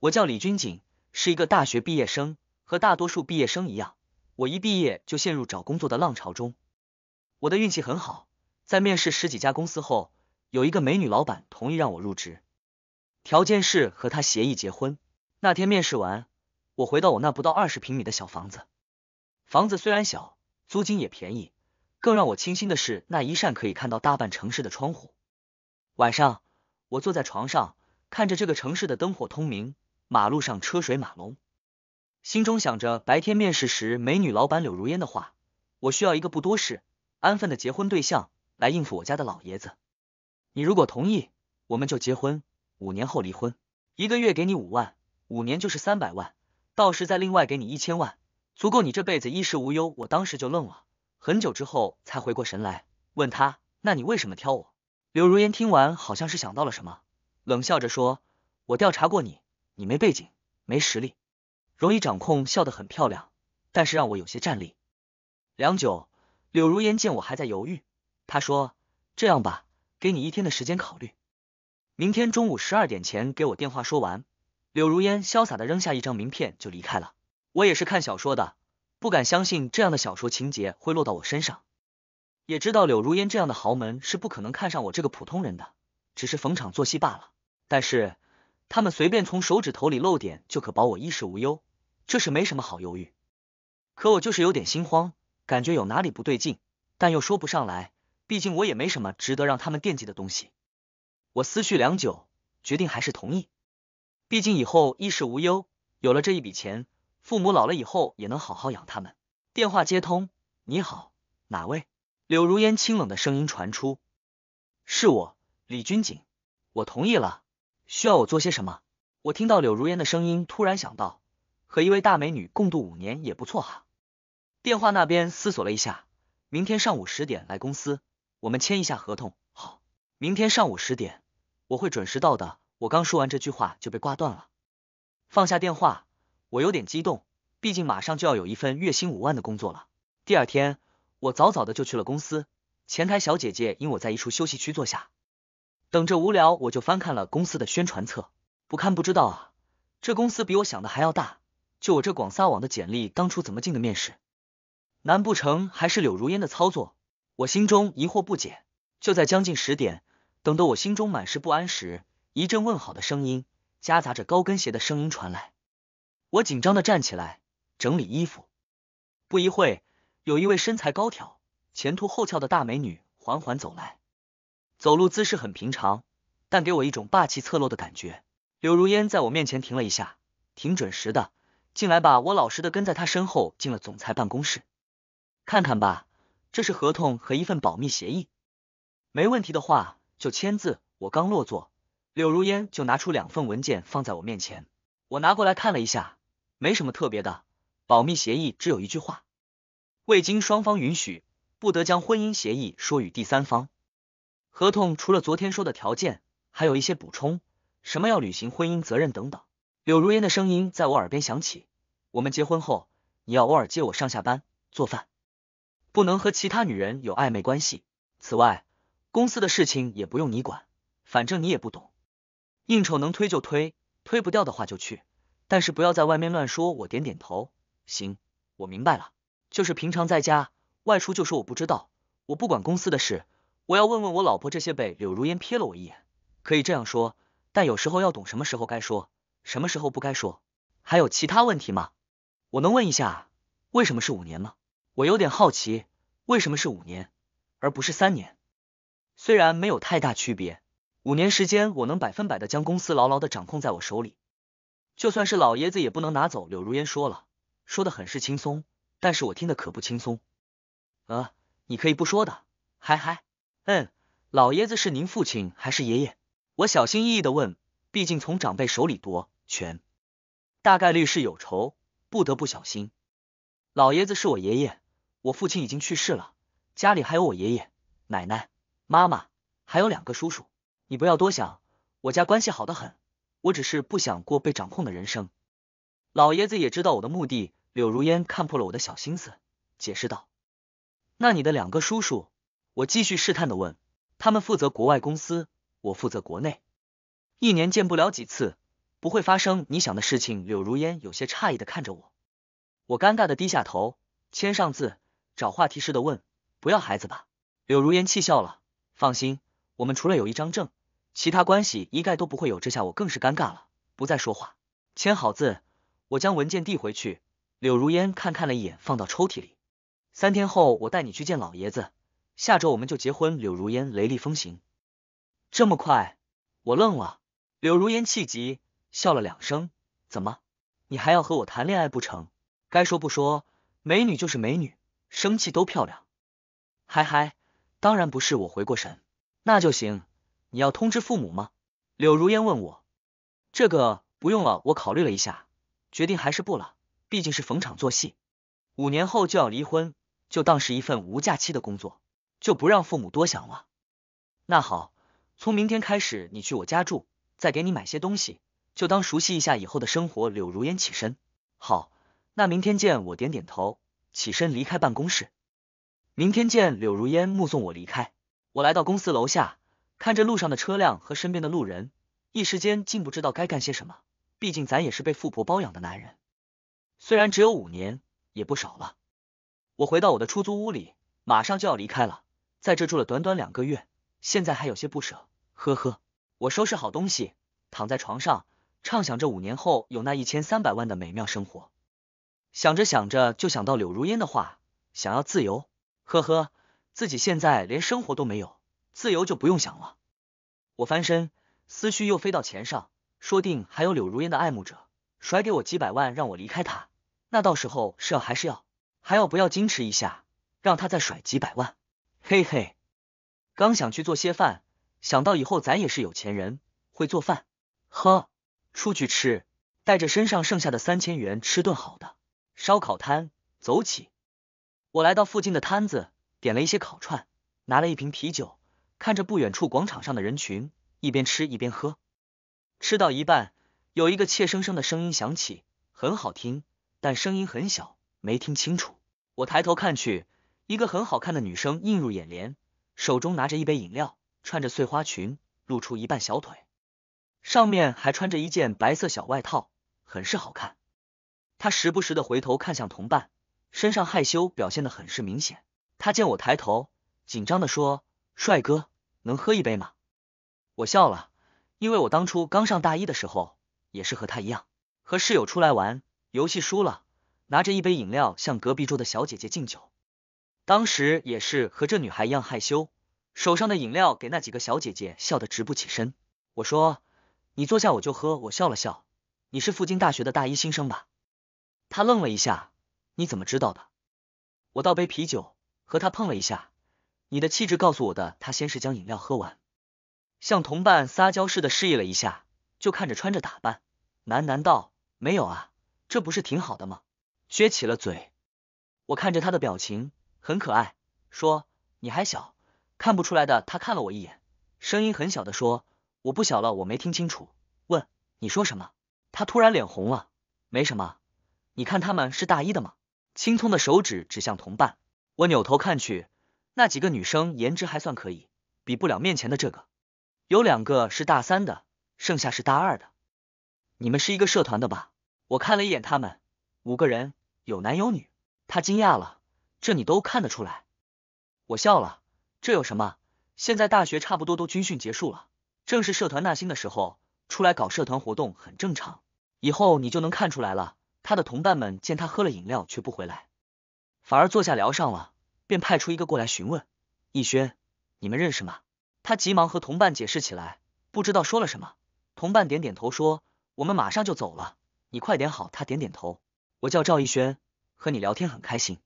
我叫李军锦，是一个大学毕业生。和大多数毕业生一样，我一毕业就陷入找工作的浪潮中。我的运气很好，在面试十几家公司后，有一个美女老板同意让我入职，条件是和她协议结婚。那天面试完，我回到我那不到二十平米的小房子。房子虽然小，租金也便宜，更让我倾心的是那一扇可以看到大半城市的窗户。晚上，我坐在床上，看着这个城市的灯火通明。马路上车水马龙，心中想着白天面试时美女老板柳如烟的话：“我需要一个不多事、安分的结婚对象来应付我家的老爷子。你如果同意，我们就结婚，五年后离婚，一个月给你五万，五年就是三百万，到时再另外给你一千万，足够你这辈子衣食无忧。”我当时就愣了，很久之后才回过神来，问他：“那你为什么挑我？”柳如烟听完，好像是想到了什么，冷笑着说：“我调查过你。”你没背景，没实力，容易掌控。笑得很漂亮，但是让我有些战栗。良久，柳如烟见我还在犹豫，她说：“这样吧，给你一天的时间考虑，明天中午十二点前给我电话。”说完，柳如烟潇洒的扔下一张名片就离开了。我也是看小说的，不敢相信这样的小说情节会落到我身上，也知道柳如烟这样的豪门是不可能看上我这个普通人的，只是逢场作戏罢了。但是。他们随便从手指头里露点，就可保我衣食无忧，这事没什么好犹豫。可我就是有点心慌，感觉有哪里不对劲，但又说不上来。毕竟我也没什么值得让他们惦记的东西。我思绪良久，决定还是同意。毕竟以后衣食无忧，有了这一笔钱，父母老了以后也能好好养他们。电话接通，你好，哪位？柳如烟清冷的声音传出：“是我，李君锦，我同意了。”需要我做些什么？我听到柳如烟的声音，突然想到和一位大美女共度五年也不错哈。电话那边思索了一下，明天上午十点来公司，我们签一下合同。好，明天上午十点，我会准时到的。我刚说完这句话就被挂断了。放下电话，我有点激动，毕竟马上就要有一份月薪五万的工作了。第二天，我早早的就去了公司，前台小姐姐引我在一处休息区坐下。等着无聊，我就翻看了公司的宣传册，不看不知道啊，这公司比我想的还要大。就我这广撒网的简历，当初怎么进的面试？难不成还是柳如烟的操作？我心中疑惑不解。就在将近十点，等得我心中满是不安时，一阵问好的声音，夹杂着高跟鞋的声音传来。我紧张的站起来，整理衣服。不一会，有一位身材高挑、前凸后翘的大美女缓缓走来。走路姿势很平常，但给我一种霸气侧漏的感觉。柳如烟在我面前停了一下，挺准时的。进来吧，我老实的跟在他身后进了总裁办公室。看看吧，这是合同和一份保密协议。没问题的话就签字。我刚落座，柳如烟就拿出两份文件放在我面前。我拿过来看了一下，没什么特别的。保密协议只有一句话：未经双方允许，不得将婚姻协议说与第三方。合同除了昨天说的条件，还有一些补充，什么要履行婚姻责任等等。柳如烟的声音在我耳边响起。我们结婚后，你要偶尔接我上下班，做饭，不能和其他女人有暧昧关系。此外，公司的事情也不用你管，反正你也不懂，应酬能推就推，推不掉的话就去，但是不要在外面乱说。我点点头，行，我明白了。就是平常在家外出就说我不知道，我不管公司的事。我要问问我老婆这些被柳如烟瞥了我一眼，可以这样说，但有时候要懂什么时候该说，什么时候不该说。还有其他问题吗？我能问一下，为什么是五年吗？我有点好奇，为什么是五年而不是三年？虽然没有太大区别，五年时间我能百分百的将公司牢牢的掌控在我手里，就算是老爷子也不能拿走。柳如烟说了，说的很是轻松，但是我听得可不轻松。呃，你可以不说的，嗨嗨。嗯，老爷子是您父亲还是爷爷？我小心翼翼的问，毕竟从长辈手里夺权，大概率是有仇，不得不小心。老爷子是我爷爷，我父亲已经去世了，家里还有我爷爷、奶奶、妈妈，还有两个叔叔。你不要多想，我家关系好的很，我只是不想过被掌控的人生。老爷子也知道我的目的，柳如烟看破了我的小心思，解释道：“那你的两个叔叔？”我继续试探的问，他们负责国外公司，我负责国内，一年见不了几次，不会发生你想的事情。柳如烟有些诧异的看着我，我尴尬的低下头，签上字，找话题似的问，不要孩子吧？柳如烟气笑了，放心，我们除了有一张证，其他关系一概都不会有。这下我更是尴尬了，不再说话。签好字，我将文件递回去，柳如烟看看了一眼，放到抽屉里。三天后，我带你去见老爷子。下周我们就结婚。柳如烟雷厉风行，这么快，我愣了。柳如烟气急笑了两声：“怎么，你还要和我谈恋爱不成？该说不说，美女就是美女，生气都漂亮。”嗨嗨，当然不是。我回过神，那就行。你要通知父母吗？柳如烟问我：“这个不用了，我考虑了一下，决定还是不了。毕竟是逢场作戏，五年后就要离婚，就当是一份无假期的工作。”就不让父母多想了。那好，从明天开始你去我家住，再给你买些东西，就当熟悉一下以后的生活。柳如烟起身，好，那明天见。我点点头，起身离开办公室。明天见。柳如烟目送我离开。我来到公司楼下，看着路上的车辆和身边的路人，一时间竟不知道该干些什么。毕竟咱也是被富婆包养的男人，虽然只有五年，也不少了。我回到我的出租屋里，马上就要离开了。在这住了短短两个月，现在还有些不舍。呵呵，我收拾好东西，躺在床上，畅想着五年后有那一千三百万的美妙生活。想着想着，就想到柳如烟的话，想要自由。呵呵，自己现在连生活都没有，自由就不用想了。我翻身，思绪又飞到钱上，说定还有柳如烟的爱慕者甩给我几百万让我离开他，那到时候是要还是要还要不要矜持一下，让他再甩几百万？嘿嘿，刚想去做些饭，想到以后咱也是有钱人，会做饭，呵，出去吃，带着身上剩下的三千元吃顿好的，烧烤摊，走起。我来到附近的摊子，点了一些烤串，拿了一瓶啤酒，看着不远处广场上的人群，一边吃一边喝。吃到一半，有一个怯生生的声音响起，很好听，但声音很小，没听清楚。我抬头看去。一个很好看的女生映入眼帘，手中拿着一杯饮料，穿着碎花裙，露出一半小腿，上面还穿着一件白色小外套，很是好看。她时不时的回头看向同伴，身上害羞表现的很是明显。她见我抬头，紧张的说：“帅哥，能喝一杯吗？”我笑了，因为我当初刚上大一的时候，也是和她一样，和室友出来玩游戏输了，拿着一杯饮料向隔壁桌的小姐姐敬酒。当时也是和这女孩一样害羞，手上的饮料给那几个小姐姐笑得直不起身。我说：“你坐下，我就喝。”我笑了笑：“你是附近大学的大一新生吧？”他愣了一下：“你怎么知道的？”我倒杯啤酒和他碰了一下。你的气质告诉我的。他先是将饮料喝完，向同伴撒娇似的示意了一下，就看着穿着打扮，喃喃道：“没有啊，这不是挺好的吗？”撅起了嘴。我看着他的表情。很可爱，说你还小，看不出来的。他看了我一眼，声音很小的说：“我不小了，我没听清楚。”问你说什么？他突然脸红了，没什么。你看他们是大一的吗？青葱的手指指向同伴，我扭头看去，那几个女生颜值还算可以，比不了面前的这个。有两个是大三的，剩下是大二的。你们是一个社团的吧？我看了一眼他们，五个人，有男有女。他惊讶了。这你都看得出来，我笑了。这有什么？现在大学差不多都军训结束了，正是社团纳新的时候，出来搞社团活动很正常。以后你就能看出来了。他的同伴们见他喝了饮料却不回来，反而坐下聊上了，便派出一个过来询问：“逸轩，你们认识吗？”他急忙和同伴解释起来，不知道说了什么。同伴点点头说：“我们马上就走了，你快点好。”他点点头。我叫赵逸轩，和你聊天很开心。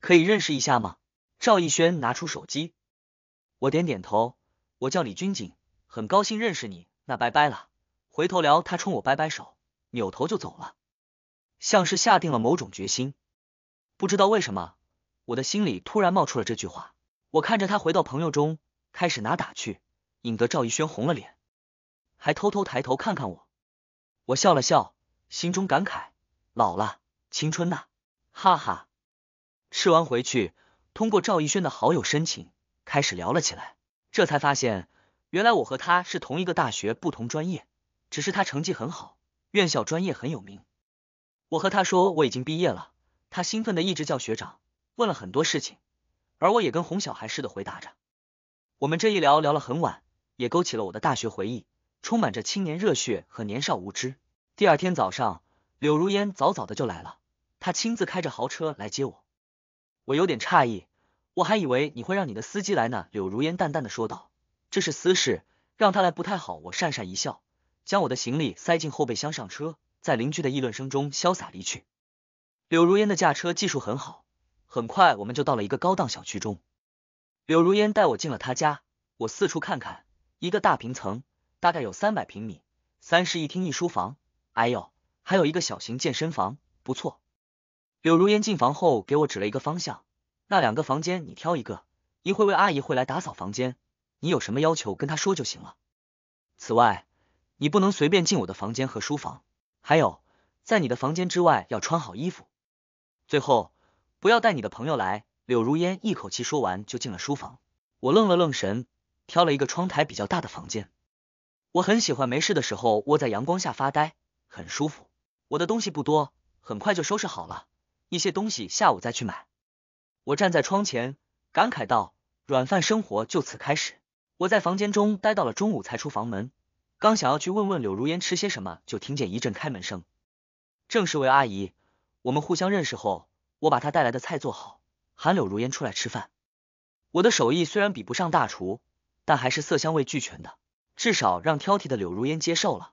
可以认识一下吗？赵逸轩拿出手机，我点点头。我叫李君锦，很高兴认识你。那拜拜了，回头聊。他冲我摆摆手，扭头就走了，像是下定了某种决心。不知道为什么，我的心里突然冒出了这句话。我看着他回到朋友中，开始拿打趣，引得赵逸轩红了脸，还偷偷抬头看看我。我笑了笑，心中感慨：老了，青春呐！哈哈。吃完回去，通过赵逸轩的好友申请，开始聊了起来。这才发现，原来我和他是同一个大学，不同专业，只是他成绩很好，院校专业很有名。我和他说我已经毕业了，他兴奋的一直叫学长，问了很多事情，而我也跟哄小孩似的回答着。我们这一聊聊了很晚，也勾起了我的大学回忆，充满着青年热血和年少无知。第二天早上，柳如烟早早的就来了，她亲自开着豪车来接我。我有点诧异，我还以为你会让你的司机来呢。柳如烟淡淡的说道：“这是私事，让他来不太好。”我讪讪一笑，将我的行李塞进后备箱，上车，在邻居的议论声中潇洒离去。柳如烟的驾车技术很好，很快我们就到了一个高档小区中。柳如烟带我进了他家，我四处看看，一个大平层，大概有三百平米，三室一厅一书房，哎呦，还有一个小型健身房，不错。柳如烟进房后给我指了一个方向，那两个房间你挑一个，一会儿魏阿姨会来打扫房间，你有什么要求跟她说就行了。此外，你不能随便进我的房间和书房，还有，在你的房间之外要穿好衣服，最后不要带你的朋友来。柳如烟一口气说完就进了书房。我愣了愣神，挑了一个窗台比较大的房间，我很喜欢没事的时候窝在阳光下发呆，很舒服。我的东西不多，很快就收拾好了。一些东西下午再去买。我站在窗前感慨道：“软饭生活就此开始。”我在房间中待到了中午才出房门，刚想要去问问柳如烟吃些什么，就听见一阵开门声，正是魏阿姨。我们互相认识后，我把她带来的菜做好，喊柳如烟出来吃饭。我的手艺虽然比不上大厨，但还是色香味俱全的，至少让挑剔的柳如烟接受了。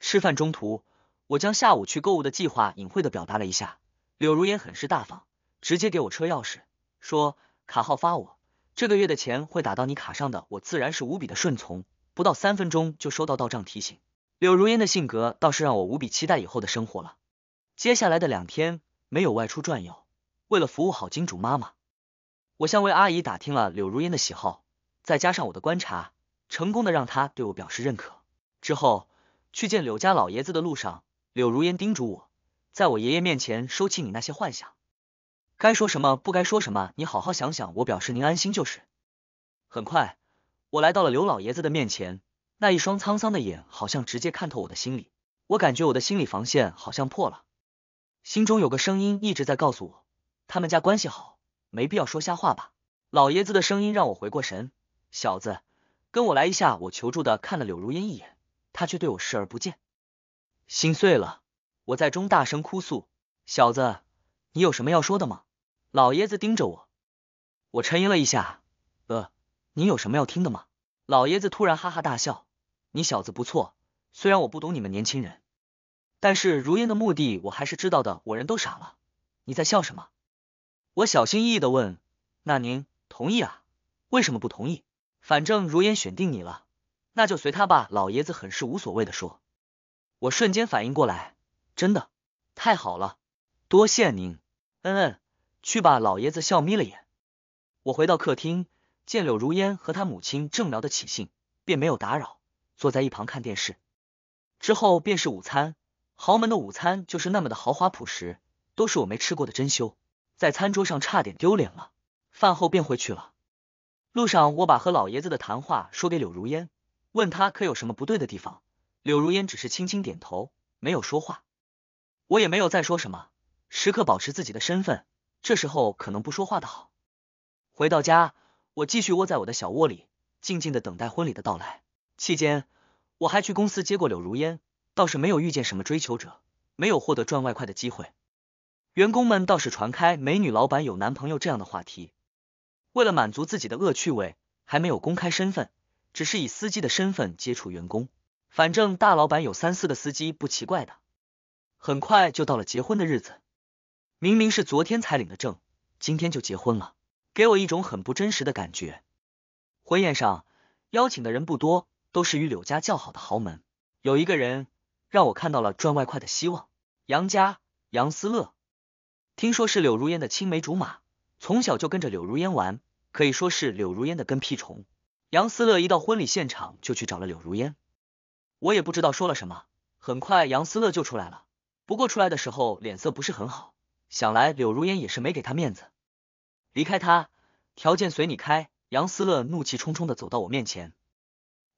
吃饭中途，我将下午去购物的计划隐晦的表达了一下。柳如烟很是大方，直接给我车钥匙，说卡号发我，这个月的钱会打到你卡上的。我自然是无比的顺从，不到三分钟就收到到账提醒。柳如烟的性格倒是让我无比期待以后的生活了。接下来的两天没有外出转悠，为了服务好金主妈妈，我向魏阿姨打听了柳如烟的喜好，再加上我的观察，成功的让她对我表示认可。之后去见柳家老爷子的路上，柳如烟叮嘱我。在我爷爷面前收起你那些幻想，该说什么不该说什么，你好好想想。我表示您安心就是。很快，我来到了刘老爷子的面前，那一双沧桑的眼好像直接看透我的心里，我感觉我的心理防线好像破了。心中有个声音一直在告诉我，他们家关系好，没必要说瞎话吧。老爷子的声音让我回过神，小子，跟我来一下。我求助的看了柳如烟一眼，他却对我视而不见，心碎了。我在中大声哭诉：“小子，你有什么要说的吗？”老爷子盯着我，我沉吟了一下：“呃，您有什么要听的吗？”老爷子突然哈哈大笑：“你小子不错，虽然我不懂你们年轻人，但是如烟的目的我还是知道的。我人都傻了，你在笑什么？”我小心翼翼的问：“那您同意啊？为什么不同意？反正如烟选定你了，那就随他吧。”老爷子很是无所谓的说：“我瞬间反应过来。”真的，太好了，多谢您。嗯嗯，去吧。老爷子笑眯了眼。我回到客厅，见柳如烟和他母亲正聊得起兴，便没有打扰，坐在一旁看电视。之后便是午餐，豪门的午餐就是那么的豪华朴实，都是我没吃过的珍馐，在餐桌上差点丢脸了。饭后便回去了。路上，我把和老爷子的谈话说给柳如烟，问他可有什么不对的地方。柳如烟只是轻轻点头，没有说话。我也没有再说什么，时刻保持自己的身份。这时候可能不说话的好。回到家，我继续窝在我的小窝里，静静的等待婚礼的到来。期间，我还去公司接过柳如烟，倒是没有遇见什么追求者，没有获得赚外快的机会。员工们倒是传开“美女老板有男朋友”这样的话题。为了满足自己的恶趣味，还没有公开身份，只是以司机的身份接触员工。反正大老板有三四个司机不奇怪的。很快就到了结婚的日子，明明是昨天才领的证，今天就结婚了，给我一种很不真实的感觉。婚宴上邀请的人不多，都是与柳家较好的豪门。有一个人让我看到了赚外快的希望，杨家杨思乐，听说是柳如烟的青梅竹马，从小就跟着柳如烟玩，可以说是柳如烟的跟屁虫。杨思乐一到婚礼现场就去找了柳如烟，我也不知道说了什么，很快杨思乐就出来了。不过出来的时候脸色不是很好，想来柳如烟也是没给他面子。离开他，条件随你开。杨思乐怒气冲冲的走到我面前，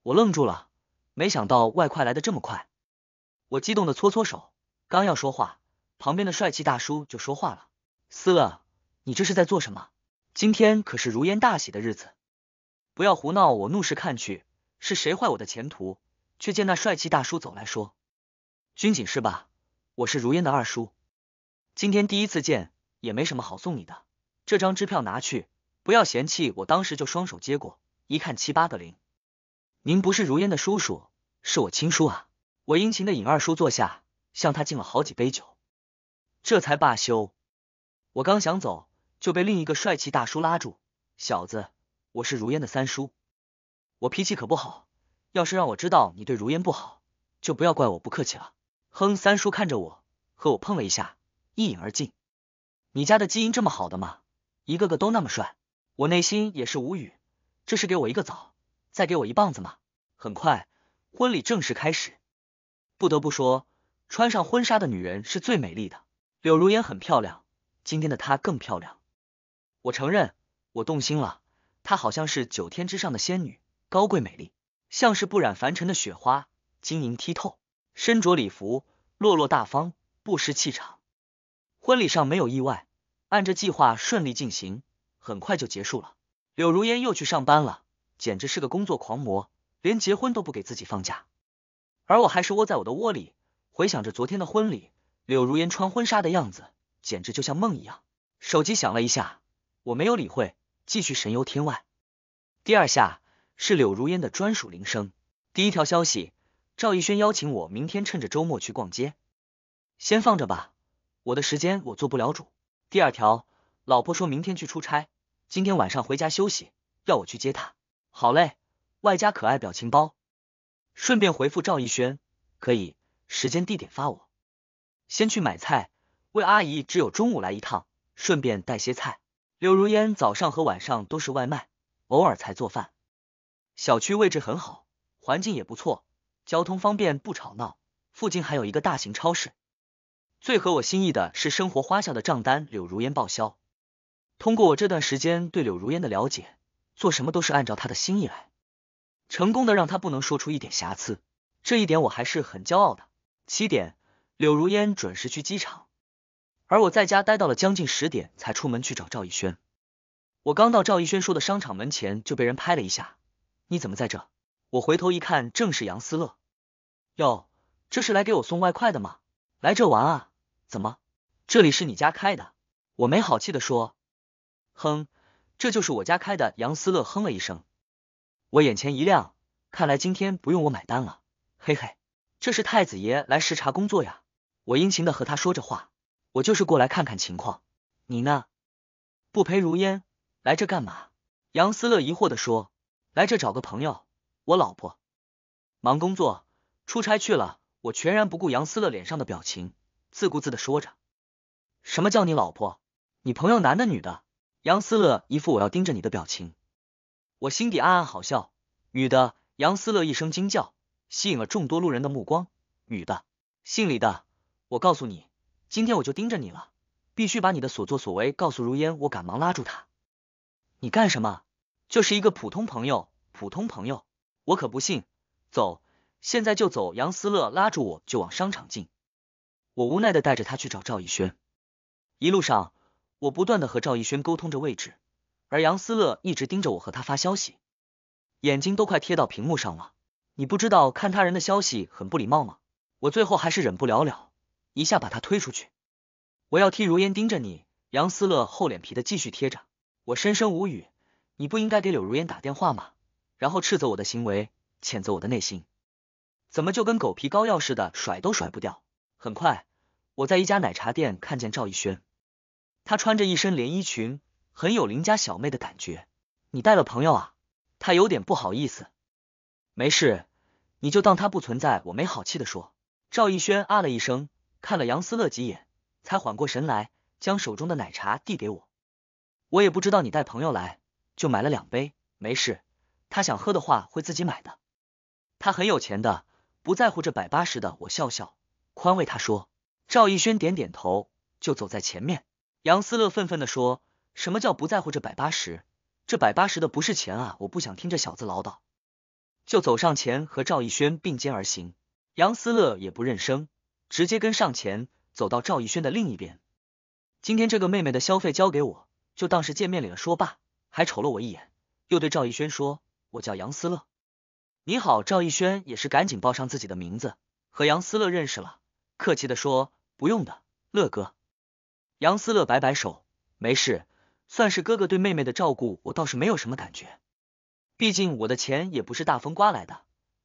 我愣住了，没想到外快来的这么快，我激动的搓搓手，刚要说话，旁边的帅气大叔就说话了：“思乐，你这是在做什么？今天可是如烟大喜的日子，不要胡闹！”我怒视看去，是谁坏我的前途？却见那帅气大叔走来说：“军警是吧？”我是如烟的二叔，今天第一次见，也没什么好送你的，这张支票拿去，不要嫌弃。我当时就双手接过，一看七八个零，您不是如烟的叔叔，是我亲叔啊！我殷勤的引二叔坐下，向他敬了好几杯酒，这才罢休。我刚想走，就被另一个帅气大叔拉住，小子，我是如烟的三叔，我脾气可不好，要是让我知道你对如烟不好，就不要怪我不客气了。哼，三叔看着我，和我碰了一下，一饮而尽。你家的基因这么好的吗？一个个都那么帅，我内心也是无语。这是给我一个枣，再给我一棒子吗？很快，婚礼正式开始。不得不说，穿上婚纱的女人是最美丽的。柳如烟很漂亮，今天的她更漂亮。我承认，我动心了。她好像是九天之上的仙女，高贵美丽，像是不染凡尘的雪花，晶莹剔透。身着礼服，落落大方，不失气场。婚礼上没有意外，按着计划顺利进行，很快就结束了。柳如烟又去上班了，简直是个工作狂魔，连结婚都不给自己放假。而我还是窝在我的窝里，回想着昨天的婚礼，柳如烟穿婚纱的样子，简直就像梦一样。手机响了一下，我没有理会，继续神游天外。第二下是柳如烟的专属铃声，第一条消息。赵逸轩邀请我明天趁着周末去逛街，先放着吧，我的时间我做不了主。第二条，老婆说明天去出差，今天晚上回家休息，要我去接她。好嘞，外加可爱表情包。顺便回复赵逸轩，可以，时间地点发我。先去买菜，魏阿姨只有中午来一趟，顺便带些菜。柳如烟早上和晚上都是外卖，偶尔才做饭。小区位置很好，环境也不错。交通方便，不吵闹，附近还有一个大型超市。最合我心意的是生活花销的账单，柳如烟报销。通过我这段时间对柳如烟的了解，做什么都是按照她的心意来，成功的让她不能说出一点瑕疵，这一点我还是很骄傲的。七点，柳如烟准时去机场，而我在家待到了将近十点才出门去找赵逸轩。我刚到赵逸轩说的商场门前，就被人拍了一下。你怎么在这？我回头一看，正是杨思乐。哟，这是来给我送外快的吗？来这玩啊？怎么，这里是你家开的？我没好气的说：“哼，这就是我家开的。”杨思乐哼了一声。我眼前一亮，看来今天不用我买单了。嘿嘿，这是太子爷来视察工作呀！我殷勤的和他说着话。我就是过来看看情况。你呢？不陪如烟，来这干嘛？杨思乐疑惑的说：“来这找个朋友。”我老婆忙工作出差去了，我全然不顾杨思乐脸上的表情，自顾自的说着：“什么叫你老婆？你朋友男的女的？”杨思乐一副我要盯着你的表情，我心底暗暗好笑。女的，杨思乐一声惊叫，吸引了众多路人的目光。女的，姓李的，我告诉你，今天我就盯着你了，必须把你的所作所为告诉如烟。我赶忙拉住他：“你干什么？就是一个普通朋友，普通朋友。”我可不信，走，现在就走！杨思乐拉住我就往商场进，我无奈的带着他去找赵逸轩。一路上，我不断的和赵逸轩沟通着位置，而杨思乐一直盯着我和他发消息，眼睛都快贴到屏幕上了。你不知道看他人的消息很不礼貌吗？我最后还是忍不了了，一下把他推出去。我要替如烟盯着你，杨思乐厚脸皮的继续贴着我，深深无语。你不应该给柳如烟打电话吗？然后斥责我的行为，谴责我的内心，怎么就跟狗皮膏药似的甩都甩不掉？很快，我在一家奶茶店看见赵逸轩，他穿着一身连衣裙，很有邻家小妹的感觉。你带了朋友啊？他有点不好意思。没事，你就当他不存在。我没好气的说。赵逸轩啊了一声，看了杨思乐几眼，才缓过神来，将手中的奶茶递给我。我也不知道你带朋友来，就买了两杯。没事。他想喝的话会自己买的，他很有钱的，不在乎这百八十的。我笑笑，宽慰他说。赵义轩点点头，就走在前面。杨思乐愤愤的说：“什么叫不在乎这百八十？这百八十的不是钱啊！”我不想听这小子唠叨，就走上前和赵义轩并肩而行。杨思乐也不认生，直接跟上前走到赵义轩的另一边。今天这个妹妹的消费交给我，就当是见面礼了。说罢，还瞅了我一眼，又对赵义轩说。我叫杨思乐，你好，赵逸轩也是赶紧报上自己的名字，和杨思乐认识了，客气的说不用的，乐哥。杨思乐摆摆手，没事，算是哥哥对妹妹的照顾，我倒是没有什么感觉，毕竟我的钱也不是大风刮来的。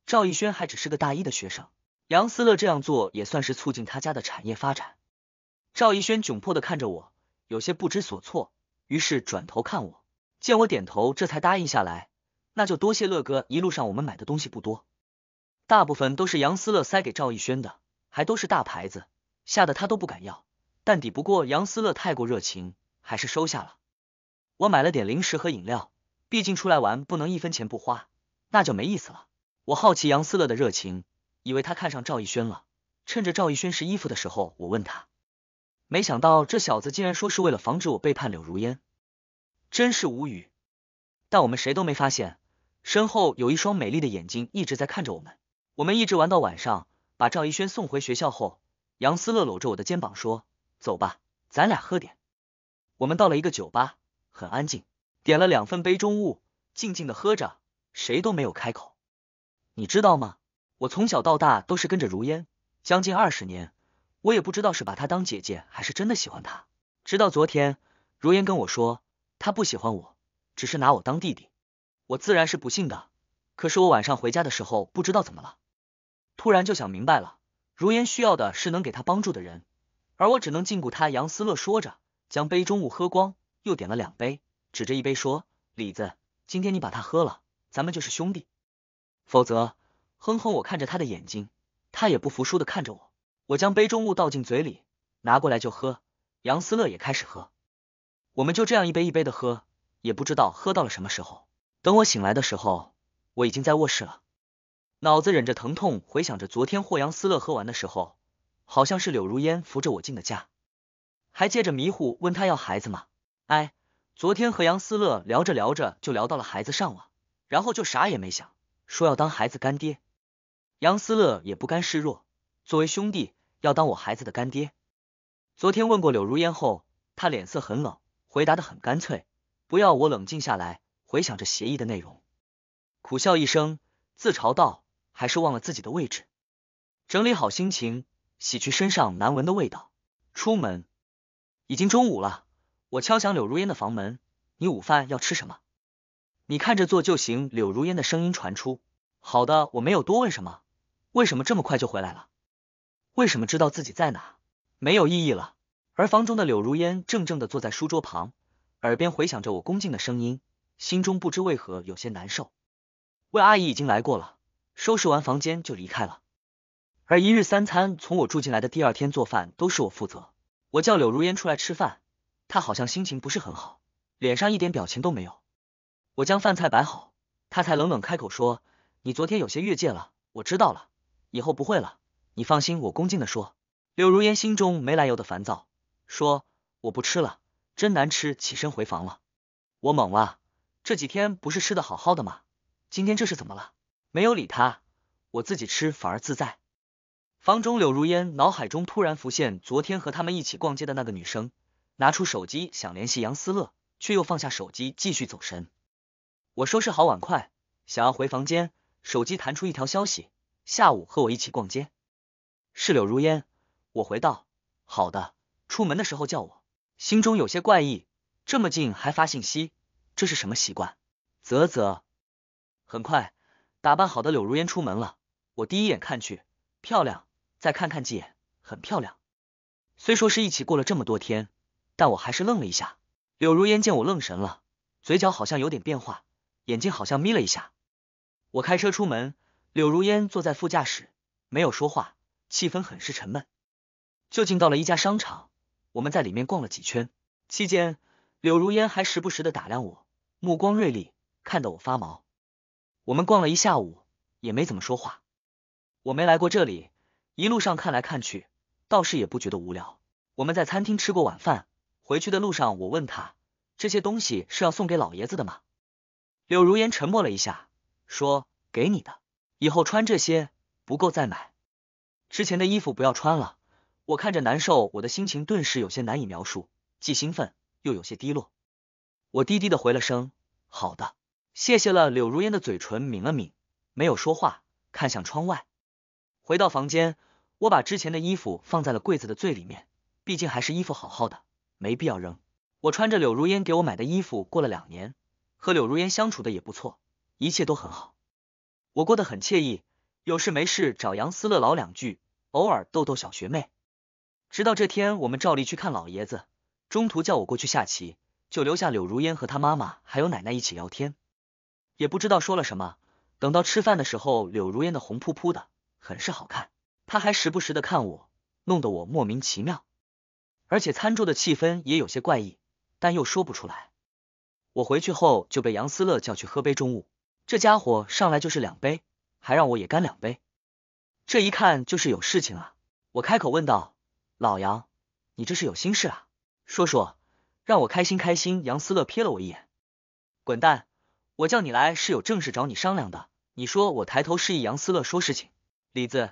赵逸轩还只是个大一的学生，杨思乐这样做也算是促进他家的产业发展。赵逸轩窘迫的看着我，有些不知所措，于是转头看我，见我点头，这才答应下来。那就多谢乐哥，一路上我们买的东西不多，大部分都是杨思乐塞给赵逸轩的，还都是大牌子，吓得他都不敢要，但抵不过杨思乐太过热情，还是收下了。我买了点零食和饮料，毕竟出来玩不能一分钱不花，那就没意思了。我好奇杨思乐的热情，以为他看上赵逸轩了，趁着赵逸轩试衣服的时候，我问他，没想到这小子竟然说是为了防止我背叛柳如烟，真是无语。但我们谁都没发现，身后有一双美丽的眼睛一直在看着我们。我们一直玩到晚上，把赵一轩送回学校后，杨思乐搂着我的肩膀说：“走吧，咱俩喝点。”我们到了一个酒吧，很安静，点了两份杯中物，静静的喝着，谁都没有开口。你知道吗？我从小到大都是跟着如烟，将近二十年，我也不知道是把她当姐姐，还是真的喜欢她。直到昨天，如烟跟我说，她不喜欢我。只是拿我当弟弟，我自然是不信的。可是我晚上回家的时候，不知道怎么了，突然就想明白了，如烟需要的是能给他帮助的人，而我只能禁锢他。杨思乐说着，将杯中物喝光，又点了两杯，指着一杯说：“李子，今天你把它喝了，咱们就是兄弟。否则，哼哼。”我看着他的眼睛，他也不服输的看着我。我将杯中物倒进嘴里，拿过来就喝。杨思乐也开始喝，我们就这样一杯一杯的喝。也不知道喝到了什么时候，等我醒来的时候，我已经在卧室了。脑子忍着疼痛，回想着昨天霍杨思乐喝完的时候，好像是柳如烟扶着我进的家，还借着迷糊问他要孩子吗？哎，昨天和杨思乐聊着聊着就聊到了孩子上了，然后就啥也没想，说要当孩子干爹。杨思乐也不甘示弱，作为兄弟要当我孩子的干爹。昨天问过柳如烟后，他脸色很冷，回答的很干脆。不要我冷静下来，回想着协议的内容，苦笑一声，自嘲道：“还是忘了自己的位置。”整理好心情，洗去身上难闻的味道，出门。已经中午了，我敲响柳如烟的房门：“你午饭要吃什么？你看着做就行。”柳如烟的声音传出：“好的。”我没有多问什么。为什么这么快就回来了？为什么知道自己在哪？没有意义了。而房中的柳如烟怔怔的坐在书桌旁。耳边回响着我恭敬的声音，心中不知为何有些难受。魏阿姨已经来过了，收拾完房间就离开了。而一日三餐从我住进来的第二天做饭都是我负责。我叫柳如烟出来吃饭，她好像心情不是很好，脸上一点表情都没有。我将饭菜摆好，她才冷冷开口说：“你昨天有些越界了，我知道了，以后不会了。”你放心，我恭敬的说。柳如烟心中没来由的烦躁，说：“我不吃了。”真难吃，起身回房了。我懵了，这几天不是吃的好好的吗？今天这是怎么了？没有理他，我自己吃反而自在。房中，柳如烟脑海中突然浮现昨天和他们一起逛街的那个女生，拿出手机想联系杨思乐，却又放下手机继续走神。我收拾好碗筷，想要回房间，手机弹出一条消息：下午和我一起逛街。是柳如烟，我回道：好的，出门的时候叫我。心中有些怪异，这么近还发信息，这是什么习惯？啧啧。很快，打扮好的柳如烟出门了。我第一眼看去，漂亮；再看看几眼，很漂亮。虽说是一起过了这么多天，但我还是愣了一下。柳如烟见我愣神了，嘴角好像有点变化，眼睛好像眯了一下。我开车出门，柳如烟坐在副驾驶，没有说话，气氛很是沉闷。就进到了一家商场。我们在里面逛了几圈，期间柳如烟还时不时的打量我，目光锐利，看得我发毛。我们逛了一下午，也没怎么说话。我没来过这里，一路上看来看去，倒是也不觉得无聊。我们在餐厅吃过晚饭，回去的路上我问他，这些东西是要送给老爷子的吗？柳如烟沉默了一下，说给你的，以后穿这些不够再买，之前的衣服不要穿了。我看着难受，我的心情顿时有些难以描述，既兴奋又有些低落。我低低的回了声：“好的，谢谢了。”柳如烟的嘴唇抿了抿，没有说话，看向窗外。回到房间，我把之前的衣服放在了柜子的最里面，毕竟还是衣服好好的，没必要扔。我穿着柳如烟给我买的衣服，过了两年，和柳如烟相处的也不错，一切都很好，我过得很惬意，有事没事找杨思乐唠两句，偶尔逗逗小学妹。直到这天，我们照例去看老爷子，中途叫我过去下棋，就留下柳如烟和她妈妈还有奶奶一起聊天，也不知道说了什么。等到吃饭的时候，柳如烟的红扑扑的，很是好看，他还时不时的看我，弄得我莫名其妙。而且餐桌的气氛也有些怪异，但又说不出来。我回去后就被杨思乐叫去喝杯中午，这家伙上来就是两杯，还让我也干两杯，这一看就是有事情啊！我开口问道。老杨，你这是有心事啊？说说，让我开心开心。杨思乐瞥了我一眼，滚蛋！我叫你来是有正事找你商量的。你说我抬头示意杨思乐说事情。李子，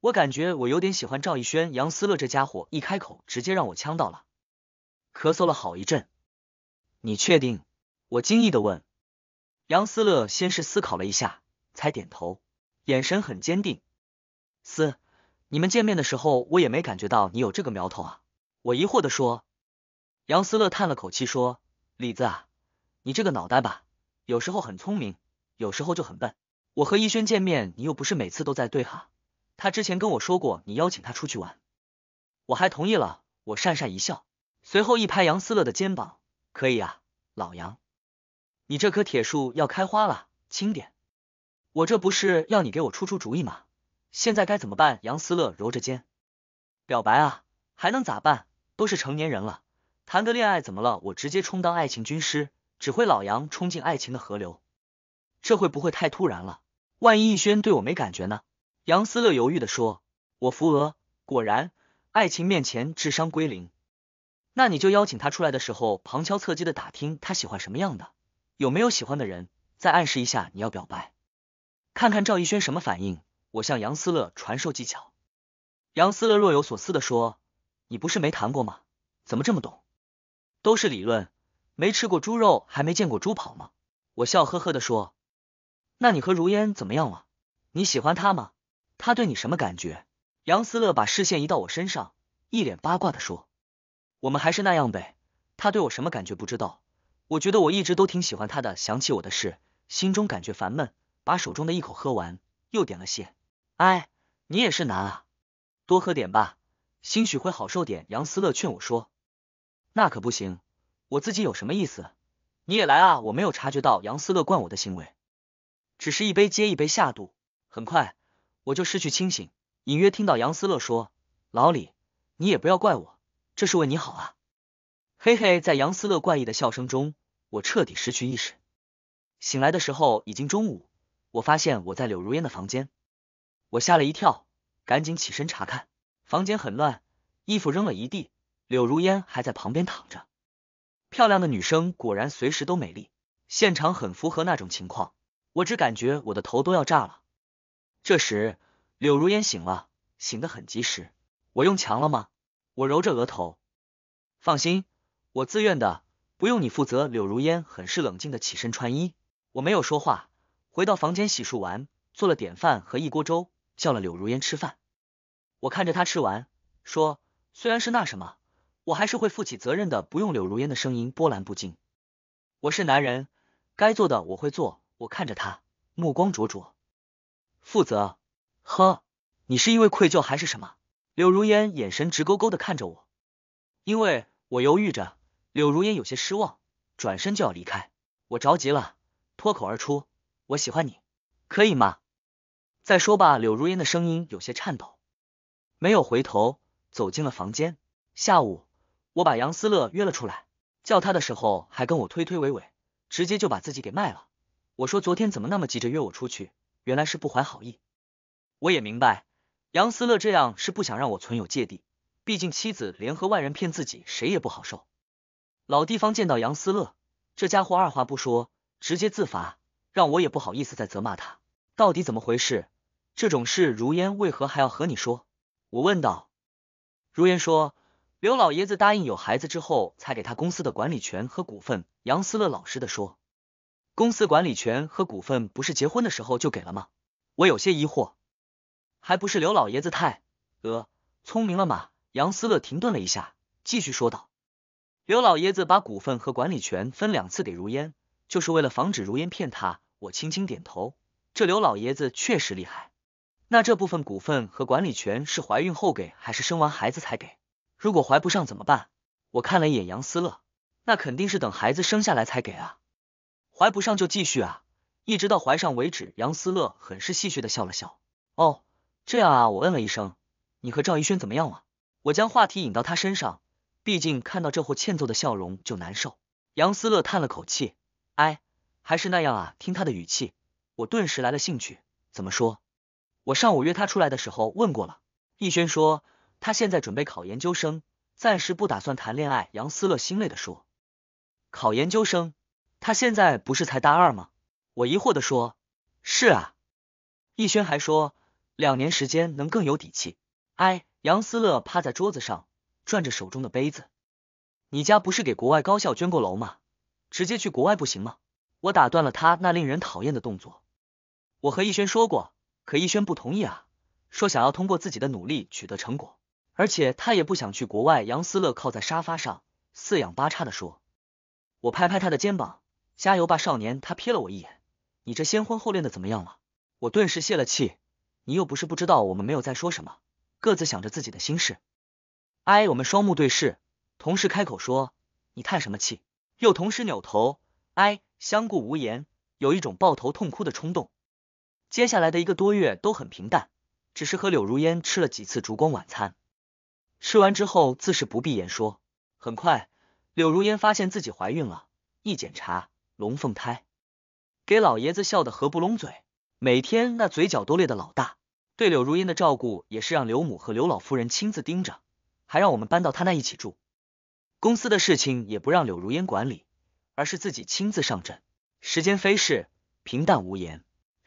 我感觉我有点喜欢赵逸轩。杨思乐这家伙一开口直接让我呛到了，咳嗽了好一阵。你确定？我惊异的问。杨思乐先是思考了一下，才点头，眼神很坚定。思。你们见面的时候，我也没感觉到你有这个苗头啊。我疑惑的说。杨思乐叹了口气说：“李子啊，你这个脑袋吧，有时候很聪明，有时候就很笨。我和逸轩见面，你又不是每次都在对哈。他之前跟我说过，你邀请他出去玩，我还同意了。我讪讪一笑，随后一拍杨思乐的肩膀，可以啊，老杨，你这棵铁树要开花了，轻点，我这不是要你给我出出主意吗？”现在该怎么办？杨思乐揉着肩，表白啊，还能咋办？都是成年人了，谈个恋爱怎么了？我直接充当爱情军师，指挥老杨冲进爱情的河流，这会不会太突然了？万一逸轩对我没感觉呢？杨思乐犹豫的说。我扶额，果然爱情面前智商归零。那你就邀请他出来的时候，旁敲侧击的打听他喜欢什么样的，有没有喜欢的人，再暗示一下你要表白，看看赵逸轩什么反应。我向杨思乐传授技巧，杨思乐若有所思的说：“你不是没谈过吗？怎么这么懂？都是理论，没吃过猪肉还没见过猪跑吗？”我笑呵呵的说：“那你和如烟怎么样了？你喜欢她吗？她对你什么感觉？”杨思乐把视线移到我身上，一脸八卦的说：“我们还是那样呗。她对我什么感觉不知道。我觉得我一直都挺喜欢她的。想起我的事，心中感觉烦闷，把手中的一口喝完，又点了些。”哎，你也是难啊，多喝点吧，兴许会好受点。杨思乐劝我说：“那可不行，我自己有什么意思，你也来啊。”我没有察觉到杨思乐灌我的行为，只是一杯接一杯下肚，很快我就失去清醒，隐约听到杨思乐说：“老李，你也不要怪我，这是为你好啊。”嘿嘿，在杨思乐怪异的笑声中，我彻底失去意识。醒来的时候已经中午，我发现我在柳如烟的房间。我吓了一跳，赶紧起身查看，房间很乱，衣服扔了一地，柳如烟还在旁边躺着。漂亮的女生果然随时都美丽，现场很符合那种情况。我只感觉我的头都要炸了。这时，柳如烟醒了，醒得很及时。我用强了吗？我揉着额头，放心，我自愿的，不用你负责。柳如烟很是冷静的起身穿衣，我没有说话，回到房间洗漱完，做了点饭和一锅粥。叫了柳如烟吃饭，我看着他吃完，说，虽然是那什么，我还是会负起责任的。不用柳如烟的声音波澜不惊，我是男人，该做的我会做。我看着他，目光灼灼，负责。呵，你是因为愧疚还是什么？柳如烟眼神直勾勾的看着我，因为我犹豫着，柳如烟有些失望，转身就要离开，我着急了，脱口而出，我喜欢你，可以吗？再说吧。柳如烟的声音有些颤抖，没有回头走进了房间。下午，我把杨思乐约了出来，叫他的时候还跟我推推诿诿，直接就把自己给卖了。我说昨天怎么那么急着约我出去，原来是不怀好意。我也明白，杨思乐这样是不想让我存有芥蒂，毕竟妻子联合外人骗自己，谁也不好受。老地方见到杨思乐，这家伙二话不说直接自罚，让我也不好意思再责骂他。到底怎么回事？这种事，如烟为何还要和你说？我问道。如烟说：“刘老爷子答应有孩子之后，才给他公司的管理权和股份。”杨思乐老实的说：“公司管理权和股份不是结婚的时候就给了吗？”我有些疑惑，还不是刘老爷子太呃聪明了吗？杨思乐停顿了一下，继续说道：“刘老爷子把股份和管理权分两次给如烟，就是为了防止如烟骗他。”我轻轻点头，这刘老爷子确实厉害。那这部分股份和管理权是怀孕后给还是生完孩子才给？如果怀不上怎么办？我看了一眼杨思乐，那肯定是等孩子生下来才给啊，怀不上就继续啊，一直到怀上为止。杨思乐很是戏谑的笑了笑。哦，这样啊，我问了一声。你和赵一轩怎么样啊？我将话题引到他身上，毕竟看到这货欠揍的笑容就难受。杨思乐叹了口气，哎，还是那样啊。听他的语气，我顿时来了兴趣。怎么说？我上午约他出来的时候问过了，逸轩说他现在准备考研究生，暂时不打算谈恋爱。杨思乐心累的说：“考研究生，他现在不是才大二吗？”我疑惑的说：“是啊。”逸轩还说两年时间能更有底气。哎，杨思乐趴在桌子上转着手中的杯子。你家不是给国外高校捐过楼吗？直接去国外不行吗？我打断了他那令人讨厌的动作。我和逸轩说过。可逸轩不同意啊，说想要通过自己的努力取得成果，而且他也不想去国外。杨思乐靠在沙发上，四仰八叉的说：“我拍拍他的肩膀，加油吧，少年。”他瞥了我一眼：“你这先婚后恋的怎么样了？”我顿时泄了气。你又不是不知道，我们没有在说什么，各自想着自己的心事。哎，我们双目对视，同时开口说：“你叹什么气？”又同时扭头，哎，相顾无言，有一种抱头痛哭的冲动。接下来的一个多月都很平淡，只是和柳如烟吃了几次烛光晚餐。吃完之后，自是不必言说。很快，柳如烟发现自己怀孕了，一检查，龙凤胎，给老爷子笑得合不拢嘴，每天那嘴角都裂的老大。对柳如烟的照顾也是让刘母和刘老夫人亲自盯着，还让我们搬到他那一起住。公司的事情也不让柳如烟管理，而是自己亲自上阵。时间飞逝，平淡无言。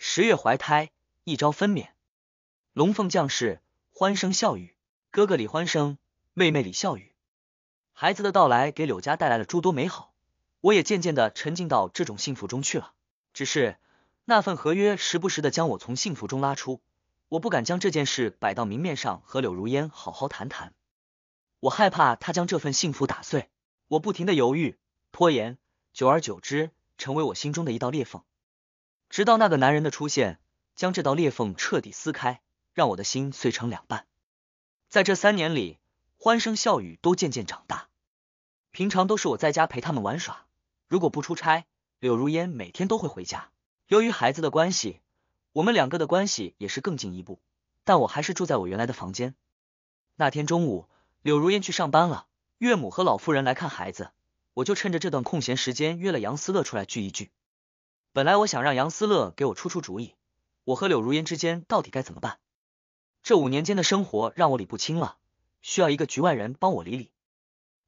十月怀胎，一朝分娩，龙凤降世，欢声笑语。哥哥李欢声，妹妹李笑语。孩子的到来给柳家带来了诸多美好，我也渐渐的沉浸到这种幸福中去了。只是那份合约时不时的将我从幸福中拉出，我不敢将这件事摆到明面上和柳如烟好好谈谈，我害怕他将这份幸福打碎。我不停的犹豫拖延，久而久之，成为我心中的一道裂缝。直到那个男人的出现，将这道裂缝彻底撕开，让我的心碎成两半。在这三年里，欢声笑语都渐渐长大。平常都是我在家陪他们玩耍，如果不出差，柳如烟每天都会回家。由于孩子的关系，我们两个的关系也是更进一步。但我还是住在我原来的房间。那天中午，柳如烟去上班了，岳母和老妇人来看孩子，我就趁着这段空闲时间约了杨思乐出来聚一聚。本来我想让杨思乐给我出出主意，我和柳如烟之间到底该怎么办？这五年间的生活让我理不清了，需要一个局外人帮我理理。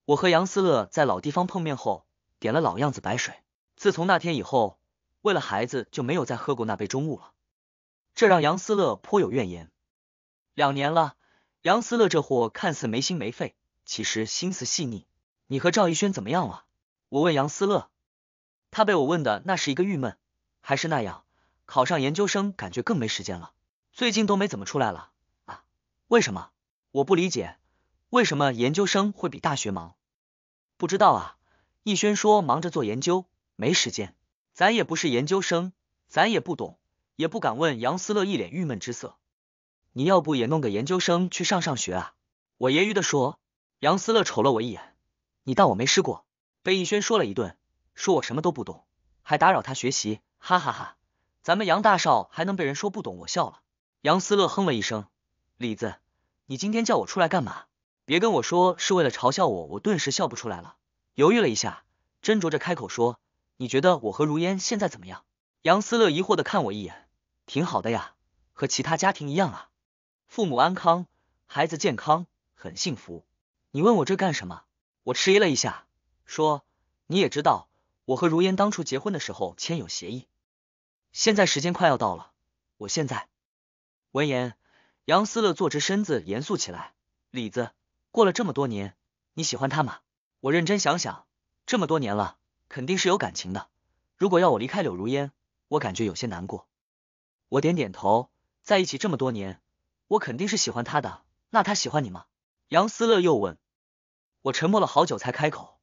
我和杨思乐在老地方碰面后，点了老样子白水。自从那天以后，为了孩子就没有再喝过那杯中物了，这让杨思乐颇有怨言。两年了，杨思乐这货看似没心没肺，其实心思细腻。你和赵逸轩怎么样了？我问杨思乐。他被我问的那是一个郁闷，还是那样，考上研究生感觉更没时间了，最近都没怎么出来了啊？为什么？我不理解，为什么研究生会比大学忙？不知道啊，逸轩说忙着做研究，没时间。咱也不是研究生，咱也不懂，也不敢问。杨思乐一脸郁闷之色，你要不也弄个研究生去上上学啊？我揶揄的说，杨思乐瞅了我一眼，你当我没试过？被逸轩说了一顿。说我什么都不懂，还打扰他学习，哈哈哈！咱们杨大少还能被人说不懂，我笑了。杨思乐哼了一声：“李子，你今天叫我出来干嘛？别跟我说是为了嘲笑我。”我顿时笑不出来了，犹豫了一下，斟酌着开口说：“你觉得我和如烟现在怎么样？”杨思乐疑惑的看我一眼：“挺好的呀，和其他家庭一样啊，父母安康，孩子健康，很幸福。你问我这干什么？”我迟疑了一下，说：“你也知道。”我和如烟当初结婚的时候签有协议，现在时间快要到了，我现在。闻言，杨思乐坐直身子，严肃起来。李子，过了这么多年，你喜欢他吗？我认真想想，这么多年了，肯定是有感情的。如果要我离开柳如烟，我感觉有些难过。我点点头，在一起这么多年，我肯定是喜欢他的。那他喜欢你吗？杨思乐又问。我沉默了好久才开口，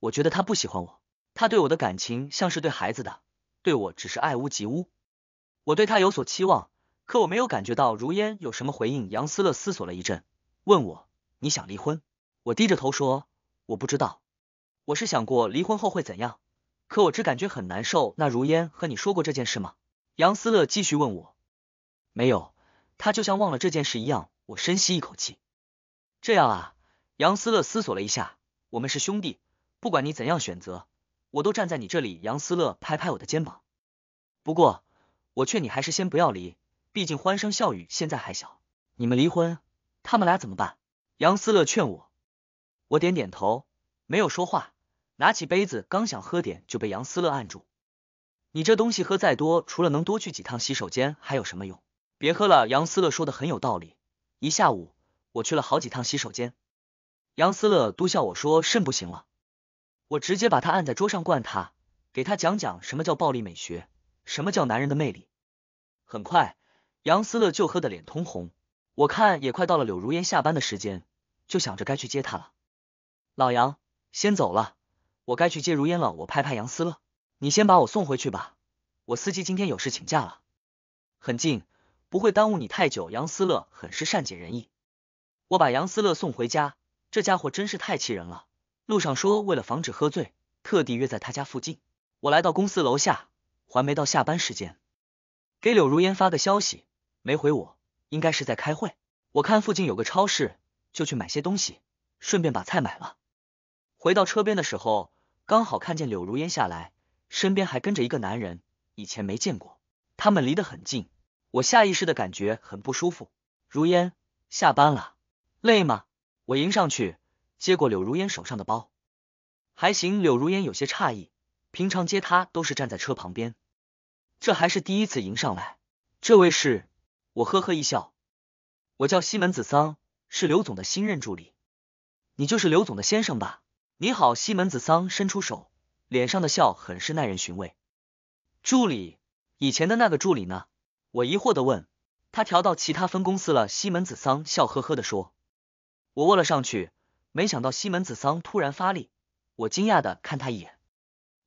我觉得他不喜欢我。他对我的感情像是对孩子的，对我只是爱屋及乌。我对他有所期望，可我没有感觉到如烟有什么回应。杨思乐思索了一阵，问我：“你想离婚？”我低着头说：“我不知道。”我是想过离婚后会怎样，可我只感觉很难受。那如烟和你说过这件事吗？杨思乐继续问我：“没有，他就像忘了这件事一样。”我深吸一口气。这样啊，杨思乐思索了一下：“我们是兄弟，不管你怎样选择。”我都站在你这里，杨思乐拍拍我的肩膀。不过，我劝你还是先不要离，毕竟欢声笑语现在还小，你们离婚，他们俩怎么办？杨思乐劝我。我点点头，没有说话，拿起杯子，刚想喝点，就被杨思乐按住。你这东西喝再多，除了能多去几趟洗手间，还有什么用？别喝了，杨思乐说的很有道理。一下午，我去了好几趟洗手间，杨思乐都笑我说肾不行了。我直接把他按在桌上灌他，给他讲讲什么叫暴力美学，什么叫男人的魅力。很快，杨思乐就喝得脸通红，我看也快到了柳如烟下班的时间，就想着该去接她了。老杨，先走了，我该去接如烟了。我拍拍杨思乐，你先把我送回去吧，我司机今天有事请假了，很近，不会耽误你太久。杨思乐很是善解人意，我把杨思乐送回家，这家伙真是太气人了。路上说，为了防止喝醉，特地约在他家附近。我来到公司楼下，还没到下班时间，给柳如烟发个消息，没回我，应该是在开会。我看附近有个超市，就去买些东西，顺便把菜买了。回到车边的时候，刚好看见柳如烟下来，身边还跟着一个男人，以前没见过，他们离得很近，我下意识的感觉很不舒服。如烟，下班了，累吗？我迎上去。接过柳如烟手上的包，还行。柳如烟有些诧异，平常接她都是站在车旁边，这还是第一次迎上来。这位是我，呵呵一笑，我叫西门子桑，是刘总的新任助理。你就是刘总的先生吧？你好，西门子桑伸出手，脸上的笑很是耐人寻味。助理，以前的那个助理呢？我疑惑的问。他调到其他分公司了。西门子桑笑呵呵的说。我握了上去。没想到西门子桑突然发力，我惊讶的看他一眼。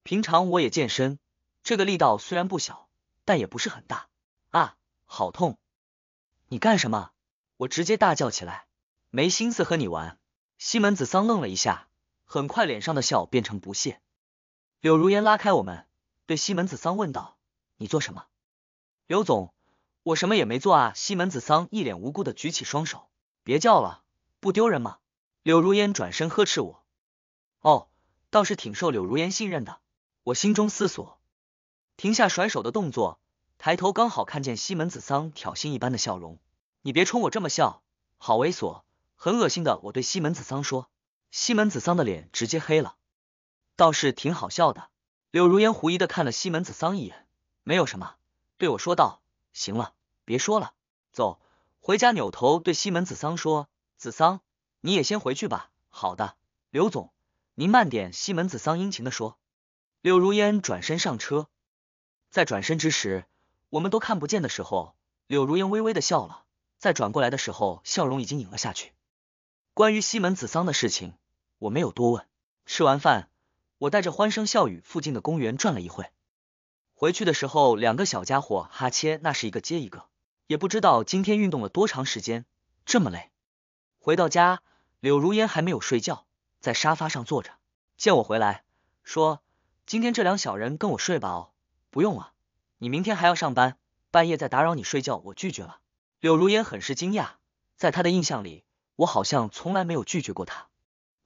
平常我也健身，这个力道虽然不小，但也不是很大啊，好痛！你干什么？我直接大叫起来，没心思和你玩。西门子桑愣了一下，很快脸上的笑变成不屑。柳如烟拉开我们，对西门子桑问道：“你做什么？”刘总，我什么也没做啊！西门子桑一脸无辜的举起双手，别叫了，不丢人吗？柳如烟转身呵斥我：“哦，倒是挺受柳如烟信任的。”我心中思索，停下甩手的动作，抬头刚好看见西门子桑挑衅一般的笑容。“你别冲我这么笑，好猥琐，很恶心的。”我对西门子桑说。西门子桑的脸直接黑了，倒是挺好笑的。柳如烟狐疑的看了西门子桑一眼，没有什么，对我说道：“行了，别说了，走，回家。”扭头对西门子桑说：“子桑。”你也先回去吧。好的，刘总，您慢点。”西门子桑殷勤的说。柳如烟转身上车，在转身之时，我们都看不见的时候，柳如烟微微的笑了。在转过来的时候，笑容已经隐了下去。关于西门子桑的事情，我没有多问。吃完饭，我带着欢声笑语，附近的公园转了一会。回去的时候，两个小家伙哈切，那是一个接一个。也不知道今天运动了多长时间，这么累。回到家。柳如烟还没有睡觉，在沙发上坐着，见我回来，说：“今天这两小人跟我睡吧。”哦，不用了，你明天还要上班，半夜再打扰你睡觉，我拒绝了。柳如烟很是惊讶，在她的印象里，我好像从来没有拒绝过她。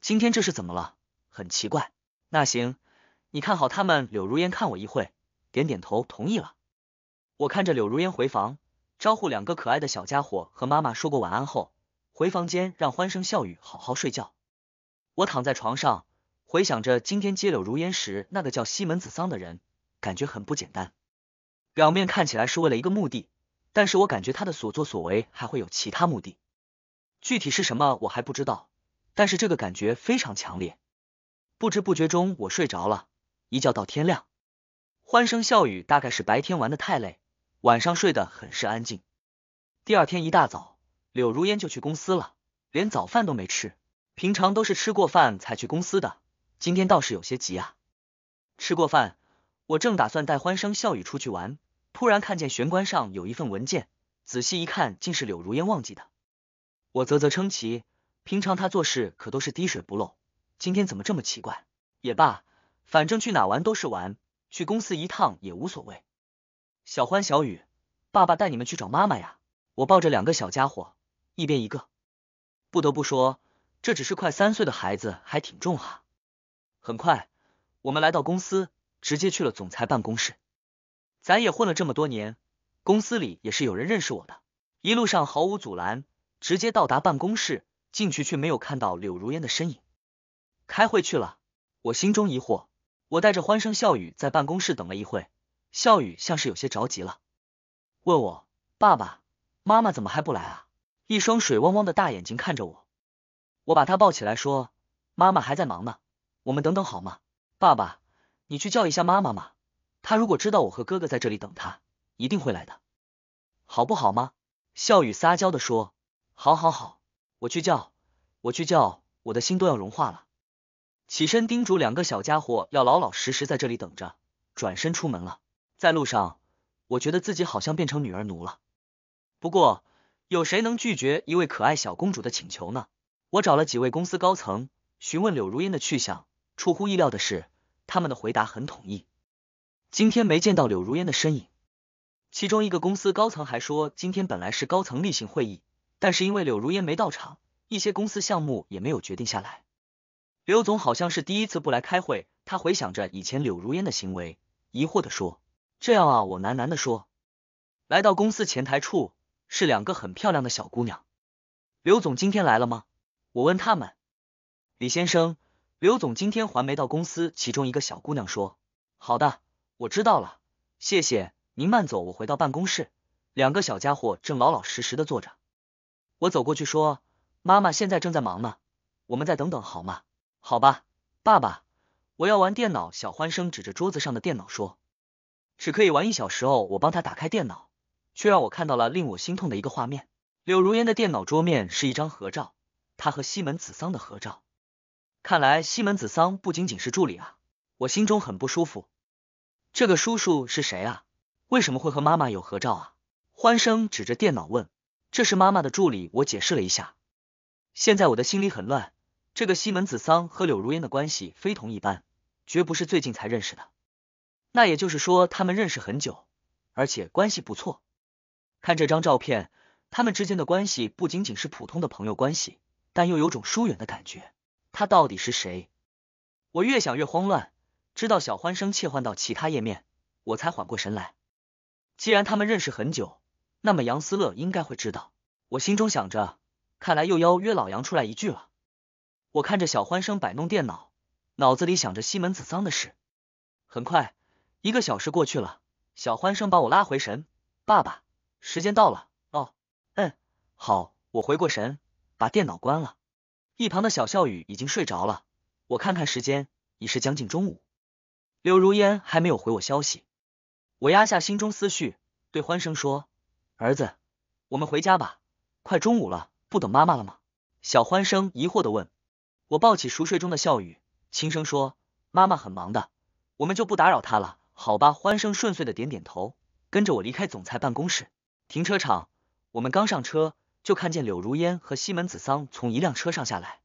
今天这是怎么了？很奇怪。那行，你看好他们。柳如烟看我一会，点点头，同意了。我看着柳如烟回房，招呼两个可爱的小家伙和妈妈说过晚安后。回房间，让欢声笑语好好睡觉。我躺在床上，回想着今天接柳如烟时，那个叫西门子桑的人，感觉很不简单。表面看起来是为了一个目的，但是我感觉他的所作所为还会有其他目的。具体是什么我还不知道，但是这个感觉非常强烈。不知不觉中，我睡着了，一觉到天亮。欢声笑语大概是白天玩的太累，晚上睡得很是安静。第二天一大早。柳如烟就去公司了，连早饭都没吃。平常都是吃过饭才去公司的，今天倒是有些急啊。吃过饭，我正打算带欢声笑语出去玩，突然看见玄关上有一份文件，仔细一看，竟是柳如烟忘记的。我啧啧称奇，平常她做事可都是滴水不漏，今天怎么这么奇怪？也罢，反正去哪玩都是玩，去公司一趟也无所谓。小欢、小雨，爸爸带你们去找妈妈呀！我抱着两个小家伙。一边一个，不得不说，这只是快三岁的孩子还挺重啊。很快，我们来到公司，直接去了总裁办公室。咱也混了这么多年，公司里也是有人认识我的，一路上毫无阻拦，直接到达办公室。进去却没有看到柳如烟的身影，开会去了。我心中疑惑，我带着欢声笑语在办公室等了一会，笑语像是有些着急了，问我爸爸妈妈怎么还不来啊？一双水汪汪的大眼睛看着我，我把他抱起来说：“妈妈还在忙呢，我们等等好吗？”爸爸，你去叫一下妈妈嘛，她如果知道我和哥哥在这里等她，一定会来的，好不好吗？”笑语撒娇的说：“好好好，我去叫，我去叫。”我的心都要融化了，起身叮嘱两个小家伙要老老实实在这里等着，转身出门了。在路上，我觉得自己好像变成女儿奴了，不过。有谁能拒绝一位可爱小公主的请求呢？我找了几位公司高层询问柳如烟的去向，出乎意料的是，他们的回答很统一。今天没见到柳如烟的身影，其中一个公司高层还说，今天本来是高层例行会议，但是因为柳如烟没到场，一些公司项目也没有决定下来。刘总好像是第一次不来开会，他回想着以前柳如烟的行为，疑惑的说：“这样啊。”我喃喃的说，来到公司前台处。是两个很漂亮的小姑娘，刘总今天来了吗？我问他们。李先生，刘总今天还没到公司。其中一个小姑娘说：“好的，我知道了，谢谢您，慢走。”我回到办公室，两个小家伙正老老实实的坐着。我走过去说：“妈妈现在正在忙呢，我们再等等好吗？”“好吧，爸爸，我要玩电脑。”小欢声指着桌子上的电脑说：“只可以玩一小时哦。”我帮他打开电脑。却让我看到了令我心痛的一个画面。柳如烟的电脑桌面是一张合照，她和西门子桑的合照。看来西门子桑不仅仅是助理啊，我心中很不舒服。这个叔叔是谁啊？为什么会和妈妈有合照啊？欢声指着电脑问：“这是妈妈的助理。”我解释了一下。现在我的心里很乱。这个西门子桑和柳如烟的关系非同一般，绝不是最近才认识的。那也就是说，他们认识很久，而且关系不错。看这张照片，他们之间的关系不仅仅是普通的朋友关系，但又有种疏远的感觉。他到底是谁？我越想越慌乱。知道小欢声切换到其他页面，我才缓过神来。既然他们认识很久，那么杨思乐应该会知道。我心中想着，看来又邀约老杨出来一句了。我看着小欢声摆弄电脑，脑子里想着西门子桑的事。很快，一个小时过去了，小欢声把我拉回神。爸爸。时间到了哦，嗯，好，我回过神，把电脑关了。一旁的小笑语已经睡着了，我看看时间，已是将近中午。柳如烟还没有回我消息，我压下心中思绪，对欢声说：“儿子，我们回家吧，快中午了，不等妈妈了吗？”小欢声疑惑的问我，抱起熟睡中的笑语，轻声说：“妈妈很忙的，我们就不打扰她了，好吧？”欢声顺遂的点点头，跟着我离开总裁办公室。停车场，我们刚上车，就看见柳如烟和西门子桑从一辆车上下来，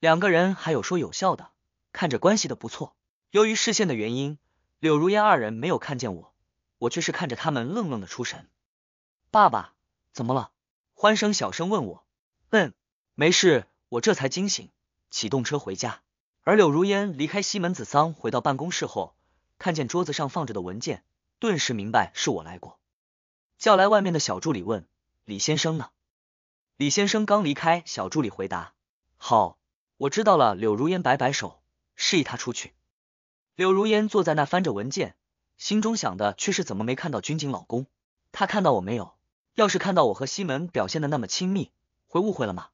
两个人还有说有笑的，看着关系的不错。由于视线的原因，柳如烟二人没有看见我，我却是看着他们愣愣的出神。爸爸，怎么了？欢声小声问我。嗯，没事。我这才惊醒，启动车回家。而柳如烟离开西门子桑，回到办公室后，看见桌子上放着的文件，顿时明白是我来过。叫来外面的小助理问：“李先生呢？”李先生刚离开，小助理回答：“好，我知道了。”柳如烟摆摆手，示意他出去。柳如烟坐在那翻着文件，心中想的却是怎么没看到军警老公。他看到我没有？要是看到我和西门表现的那么亲密，会误会了吗？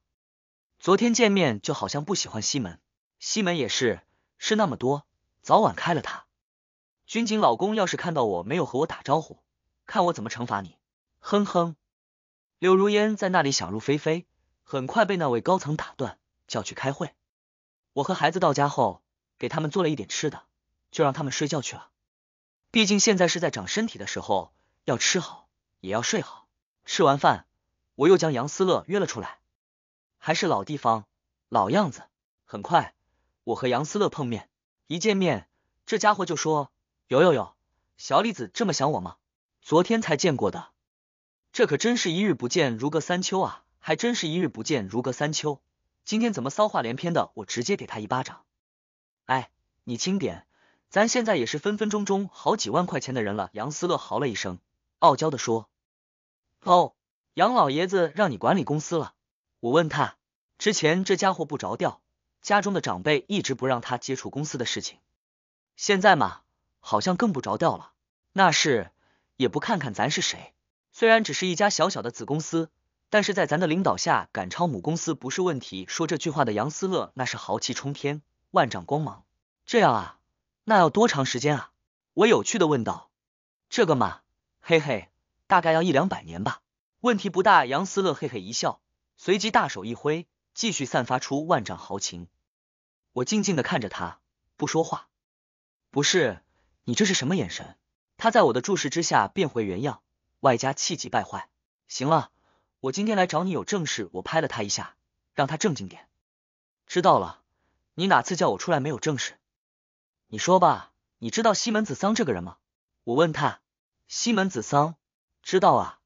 昨天见面就好像不喜欢西门，西门也是，事那么多，早晚开了他。军警老公要是看到我没有和我打招呼。看我怎么惩罚你！哼哼，柳如烟在那里想入非非，很快被那位高层打断，叫去开会。我和孩子到家后，给他们做了一点吃的，就让他们睡觉去了。毕竟现在是在长身体的时候，要吃好也要睡好。吃完饭，我又将杨思乐约了出来，还是老地方，老样子。很快，我和杨思乐碰面，一见面，这家伙就说：“有有有，小李子这么想我吗？”昨天才见过的，这可真是一日不见如隔三秋啊！还真是一日不见如隔三秋。今天怎么骚话连篇的？我直接给他一巴掌！哎，你轻点，咱现在也是分分钟钟好几万块钱的人了。杨思乐嚎了一声，傲娇的说：“哦，杨老爷子让你管理公司了。”我问他，之前这家伙不着调，家中的长辈一直不让他接触公司的事情，现在嘛，好像更不着调了。那是。也不看看咱是谁，虽然只是一家小小的子公司，但是在咱的领导下赶超母公司不是问题。说这句话的杨思乐那是豪气冲天，万丈光芒。这样啊，那要多长时间啊？我有趣的问道。这个嘛，嘿嘿，大概要一两百年吧。问题不大，杨思乐嘿嘿一笑，随即大手一挥，继续散发出万丈豪情。我静静的看着他，不说话。不是，你这是什么眼神？他在我的注视之下变回原样，外加气急败坏。行了，我今天来找你有正事。我拍了他一下，让他正经点。知道了，你哪次叫我出来没有正事？你说吧，你知道西门子桑这个人吗？我问他，西门子桑知道啊，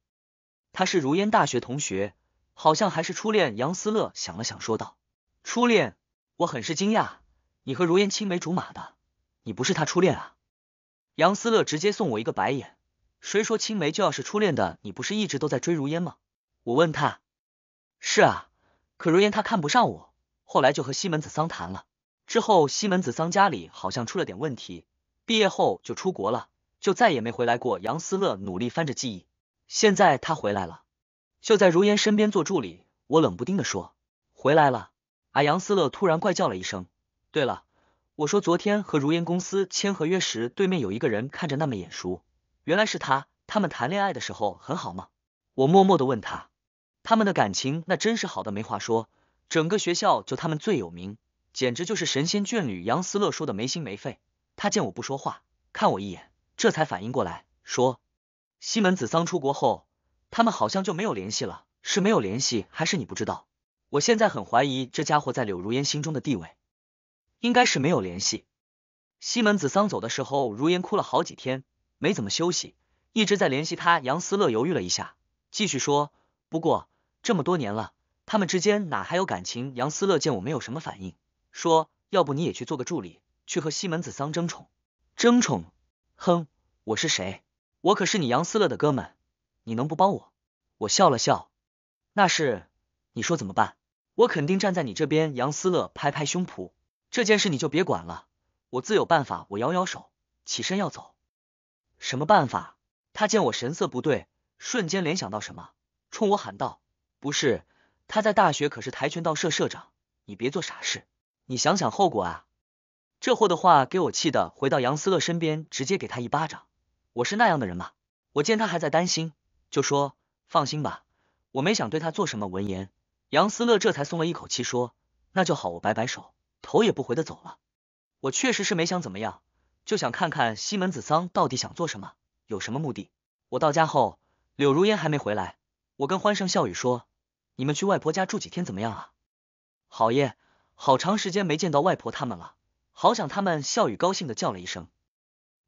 他是如烟大学同学，好像还是初恋。杨思乐想了想说道，初恋，我很是惊讶，你和如烟青梅竹马的，你不是他初恋啊？杨思乐直接送我一个白眼，谁说青梅就要是初恋的？你不是一直都在追如烟吗？我问他，是啊，可如烟她看不上我，后来就和西门子桑谈了。之后西门子桑家里好像出了点问题，毕业后就出国了，就再也没回来过。杨思乐努力翻着记忆，现在他回来了，就在如烟身边做助理。我冷不丁的说，回来了啊！杨思乐突然怪叫了一声，对了。我说昨天和如烟公司签合约时，对面有一个人看着那么眼熟，原来是他。他们谈恋爱的时候很好吗？我默默的问他，他们的感情那真是好的没话说，整个学校就他们最有名，简直就是神仙眷侣。杨思乐说的没心没肺。他见我不说话，看我一眼，这才反应过来，说西门子桑出国后，他们好像就没有联系了，是没有联系，还是你不知道？我现在很怀疑这家伙在柳如烟心中的地位。应该是没有联系。西门子桑走的时候，如烟哭了好几天，没怎么休息，一直在联系他。杨思乐犹豫了一下，继续说：“不过这么多年了，他们之间哪还有感情？”杨思乐见我没有什么反应，说：“要不你也去做个助理，去和西门子桑争宠？争宠？哼，我是谁？我可是你杨思乐的哥们，你能不帮我？”我笑了笑：“那是，你说怎么办？我肯定站在你这边。”杨思乐拍拍胸脯。这件事你就别管了，我自有办法。我摇摇手，起身要走。什么办法？他见我神色不对，瞬间联想到什么，冲我喊道：“不是，他在大学可是跆拳道社社长，你别做傻事，你想想后果啊！”这货的话给我气的，回到杨思乐身边，直接给他一巴掌。我是那样的人吗？我见他还在担心，就说：“放心吧，我没想对他做什么。”闻言，杨思乐这才松了一口气，说：“那就好。”我摆摆手。头也不回的走了。我确实是没想怎么样，就想看看西门子桑到底想做什么，有什么目的。我到家后，柳如烟还没回来。我跟欢声笑语说：“你们去外婆家住几天，怎么样啊？”好耶！好长时间没见到外婆他们了，好想他们。笑语高兴的叫了一声：“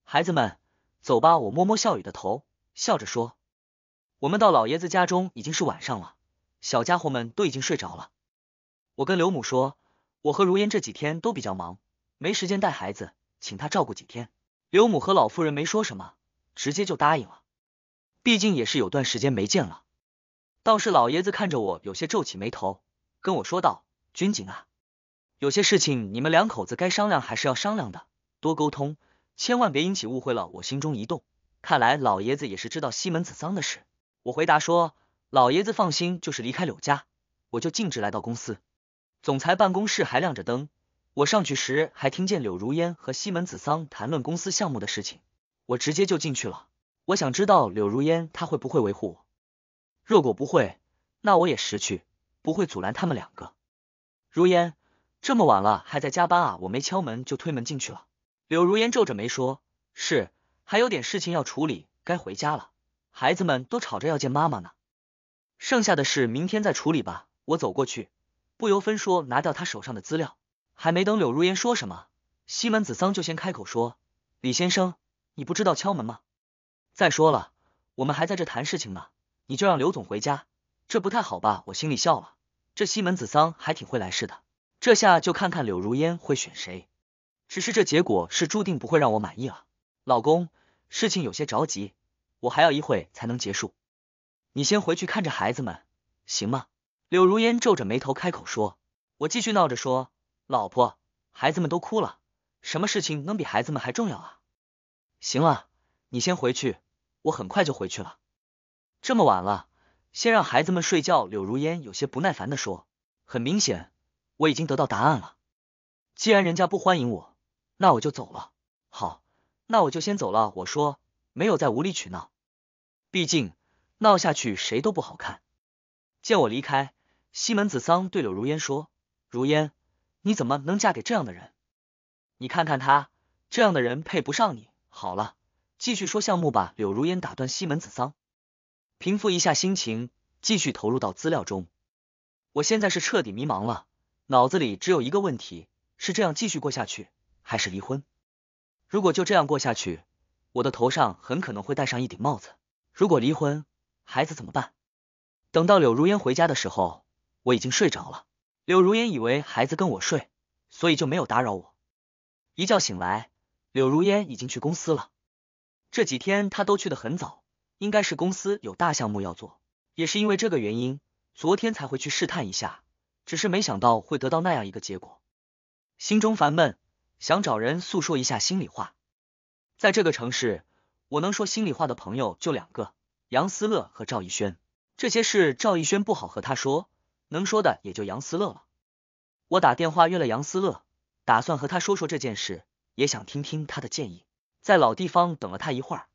孩子们，走吧！”我摸摸笑语的头，笑着说：“我们到老爷子家中已经是晚上了，小家伙们都已经睡着了。”我跟刘母说。我和如烟这几天都比较忙，没时间带孩子，请他照顾几天。刘母和老夫人没说什么，直接就答应了。毕竟也是有段时间没见了。倒是老爷子看着我，有些皱起眉头，跟我说道：“军警啊，有些事情你们两口子该商量还是要商量的，多沟通，千万别引起误会了。”我心中一动，看来老爷子也是知道西门子桑的事。我回答说：“老爷子放心，就是离开柳家，我就径直来到公司。”总裁办公室还亮着灯，我上去时还听见柳如烟和西门子桑谈论公司项目的事情，我直接就进去了。我想知道柳如烟她会不会维护我，若果不会，那我也识趣，不会阻拦他们两个。如烟，这么晚了还在加班啊？我没敲门就推门进去了。柳如烟皱着眉说：“是，还有点事情要处理，该回家了。孩子们都吵着要见妈妈呢，剩下的事明天再处理吧。”我走过去。不由分说拿掉他手上的资料，还没等柳如烟说什么，西门子桑就先开口说：“李先生，你不知道敲门吗？再说了，我们还在这谈事情呢，你就让刘总回家，这不太好吧？”我心里笑了，这西门子桑还挺会来事的，这下就看看柳如烟会选谁。只是这结果是注定不会让我满意了。老公，事情有些着急，我还要一会才能结束，你先回去看着孩子们，行吗？柳如烟皱着眉头开口说：“我继续闹着说，老婆，孩子们都哭了，什么事情能比孩子们还重要啊？行了，你先回去，我很快就回去了。这么晚了，先让孩子们睡觉。”柳如烟有些不耐烦的说：“很明显，我已经得到答案了。既然人家不欢迎我，那我就走了。好，那我就先走了。”我说：“没有再无理取闹，毕竟闹下去谁都不好看。”见我离开。西门子桑对柳如烟说：“如烟，你怎么能嫁给这样的人？你看看他，这样的人配不上你。好了，继续说项目吧。”柳如烟打断西门子桑，平复一下心情，继续投入到资料中。我现在是彻底迷茫了，脑子里只有一个问题：是这样继续过下去，还是离婚？如果就这样过下去，我的头上很可能会戴上一顶帽子；如果离婚，孩子怎么办？等到柳如烟回家的时候。我已经睡着了，柳如烟以为孩子跟我睡，所以就没有打扰我。一觉醒来，柳如烟已经去公司了。这几天她都去得很早，应该是公司有大项目要做。也是因为这个原因，昨天才会去试探一下，只是没想到会得到那样一个结果。心中烦闷，想找人诉说一下心里话。在这个城市，我能说心里话的朋友就两个，杨思乐和赵逸轩。这些事赵逸轩不好和他说。能说的也就杨思乐了。我打电话约了杨思乐，打算和他说说这件事，也想听听他的建议。在老地方等了他一会儿，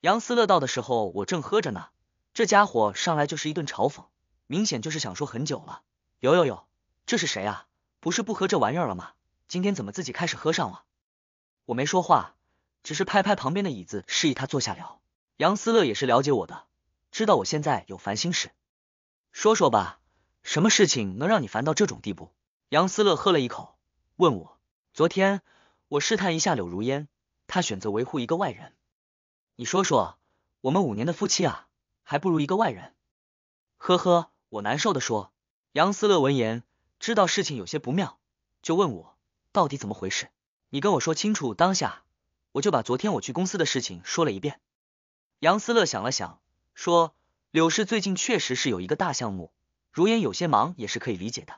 杨思乐到的时候，我正喝着呢。这家伙上来就是一顿嘲讽，明显就是想说很久了。有有有，这是谁啊？不是不喝这玩意儿了吗？今天怎么自己开始喝上了？我没说话，只是拍拍旁边的椅子，示意他坐下聊。杨思乐也是了解我的，知道我现在有烦心事，说说吧。什么事情能让你烦到这种地步？杨思乐喝了一口，问我：“昨天我试探一下柳如烟，她选择维护一个外人。你说说，我们五年的夫妻啊，还不如一个外人？”呵呵，我难受的说。杨思乐闻言，知道事情有些不妙，就问我到底怎么回事。你跟我说清楚，当下我就把昨天我去公司的事情说了一遍。杨思乐想了想，说：“柳氏最近确实是有一个大项目。”如烟有些忙也是可以理解的，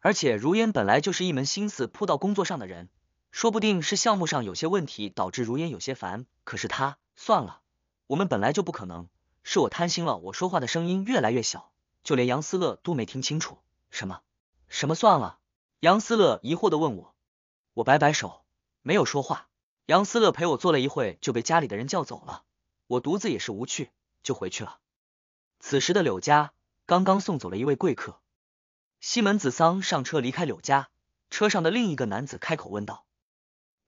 而且如烟本来就是一门心思扑到工作上的人，说不定是项目上有些问题导致如烟有些烦。可是他算了，我们本来就不可能，是我贪心了。我说话的声音越来越小，就连杨思乐都没听清楚。什么？什么？算了。杨思乐疑惑的问我，我摆摆手，没有说话。杨思乐陪我坐了一会，就被家里的人叫走了。我独自也是无趣，就回去了。此时的柳家。刚刚送走了一位贵客，西门子桑上车离开柳家。车上的另一个男子开口问道：“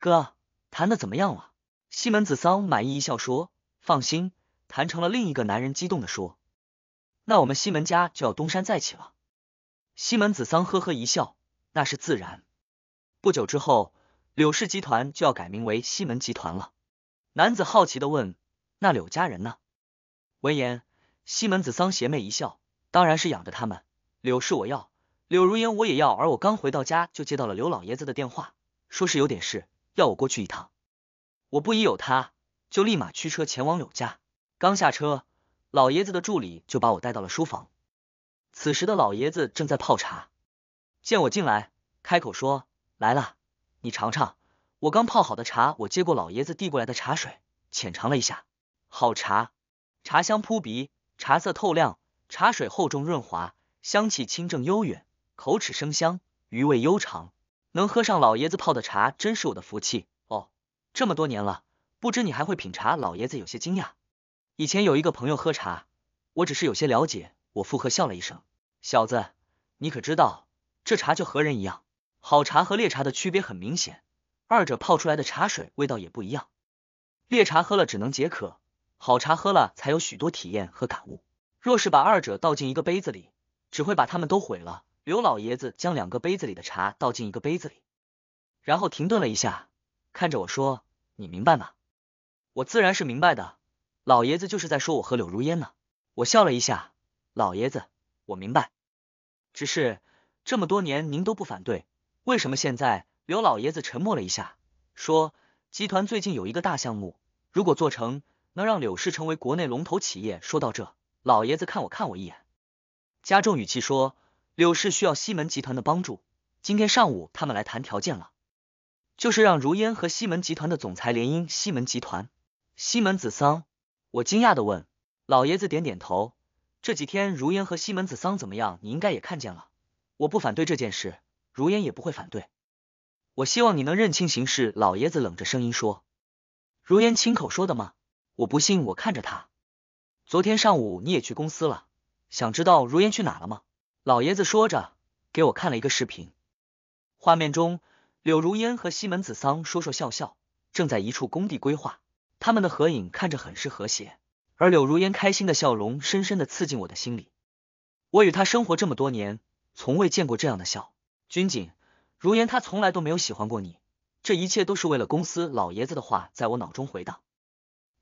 哥，谈的怎么样了？”西门子桑满意一笑说：“放心，谈成了。”另一个男人激动的说：“那我们西门家就要东山再起了。”西门子桑呵呵一笑：“那是自然。”不久之后，柳氏集团就要改名为西门集团了。男子好奇的问：“那柳家人呢？”闻言，西门子桑邪魅一笑。当然是养着他们，柳氏我要，柳如烟我也要。而我刚回到家，就接到了柳老爷子的电话，说是有点事，要我过去一趟。我不疑有他，就立马驱车前往柳家。刚下车，老爷子的助理就把我带到了书房。此时的老爷子正在泡茶，见我进来，开口说：“来了，你尝尝我刚泡好的茶。”我接过老爷子递过来的茶水，浅尝了一下，好茶，茶香扑鼻，茶色透亮。茶水厚重润滑，香气清正悠远，口齿生香，余味悠长。能喝上老爷子泡的茶，真是我的福气。哦，这么多年了，不知你还会品茶。老爷子有些惊讶。以前有一个朋友喝茶，我只是有些了解。我附和笑了一声。小子，你可知道，这茶就和人一样，好茶和劣茶的区别很明显，二者泡出来的茶水味道也不一样。劣茶喝了只能解渴，好茶喝了才有许多体验和感悟。若是把二者倒进一个杯子里，只会把它们都毁了。刘老爷子将两个杯子里的茶倒进一个杯子里，然后停顿了一下，看着我说：“你明白吗？”我自然是明白的。老爷子就是在说我和柳如烟呢。我笑了一下。老爷子，我明白。只是这么多年您都不反对，为什么现在？刘老爷子沉默了一下，说：“集团最近有一个大项目，如果做成，能让柳氏成为国内龙头企业。”说到这。老爷子看我，看我一眼，加重语气说：“柳氏需要西门集团的帮助，今天上午他们来谈条件了，就是让如烟和西门集团的总裁联姻。西门集团，西门子桑。”我惊讶的问，老爷子点点头。这几天如烟和西门子桑怎么样？你应该也看见了，我不反对这件事，如烟也不会反对。我希望你能认清形势。”老爷子冷着声音说，“如烟亲口说的吗？我不信。”我看着他。昨天上午你也去公司了，想知道如烟去哪了吗？老爷子说着，给我看了一个视频，画面中柳如烟和西门子桑说说笑笑，正在一处工地规划他们的合影，看着很是和谐。而柳如烟开心的笑容深深的刺进我的心里，我与他生活这么多年，从未见过这样的笑。军警，如烟她从来都没有喜欢过你，这一切都是为了公司。老爷子的话在我脑中回荡，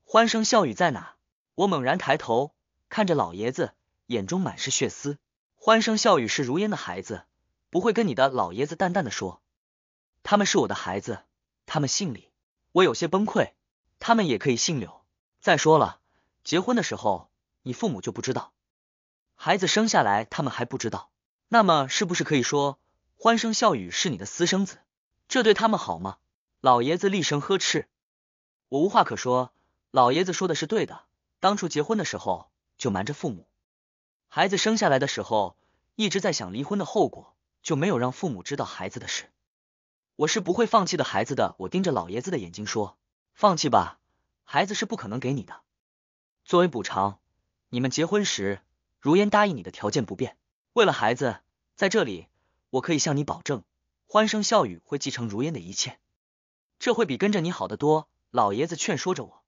欢声笑语在哪？我猛然抬头看着老爷子，眼中满是血丝。欢声笑语是如烟的孩子，不会跟你的。老爷子淡淡的说：“他们是我的孩子，他们姓李。”我有些崩溃。他们也可以姓柳。再说了，结婚的时候你父母就不知道，孩子生下来他们还不知道。那么是不是可以说欢声笑语是你的私生子？这对他们好吗？老爷子厉声呵斥。我无话可说。老爷子说的是对的。当初结婚的时候就瞒着父母，孩子生下来的时候一直在想离婚的后果，就没有让父母知道孩子的事。我是不会放弃的孩子的。我盯着老爷子的眼睛说：“放弃吧，孩子是不可能给你的。作为补偿，你们结婚时如烟答应你的条件不变。为了孩子，在这里我可以向你保证，欢声笑语会继承如烟的一切，这会比跟着你好得多。”老爷子劝说着我。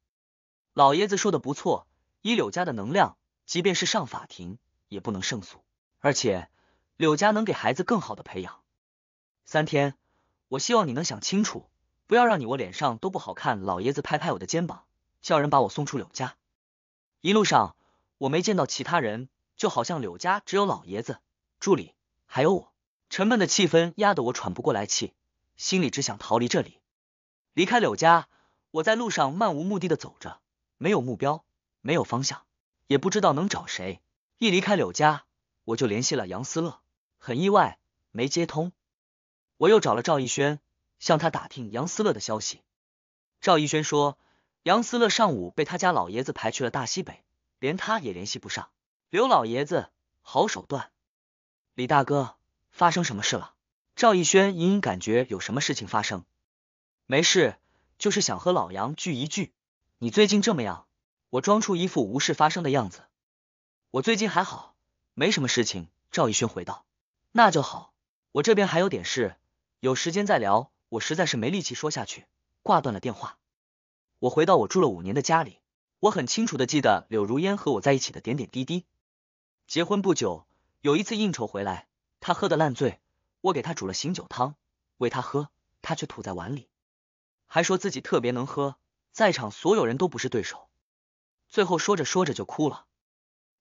老爷子说的不错，以柳家的能量，即便是上法庭也不能胜诉。而且柳家能给孩子更好的培养。三天，我希望你能想清楚，不要让你我脸上都不好看。老爷子拍拍我的肩膀，叫人把我送出柳家。一路上我没见到其他人，就好像柳家只有老爷子、助理还有我。沉闷的气氛压得我喘不过来气，心里只想逃离这里，离开柳家。我在路上漫无目的的走着。没有目标，没有方向，也不知道能找谁。一离开柳家，我就联系了杨思乐，很意外，没接通。我又找了赵逸轩，向他打听杨思乐的消息。赵逸轩说，杨思乐上午被他家老爷子排去了大西北，连他也联系不上。刘老爷子好手段。李大哥，发生什么事了？赵逸轩隐隐感觉有什么事情发生。没事，就是想和老杨聚一聚。你最近这么样？我装出一副无事发生的样子。我最近还好，没什么事情。赵义轩回道：“那就好，我这边还有点事，有时间再聊。”我实在是没力气说下去，挂断了电话。我回到我住了五年的家里，我很清楚的记得柳如烟和我在一起的点点滴滴。结婚不久，有一次应酬回来，他喝的烂醉，我给他煮了醒酒汤，喂他喝，他却吐在碗里，还说自己特别能喝。在场所有人都不是对手，最后说着说着就哭了，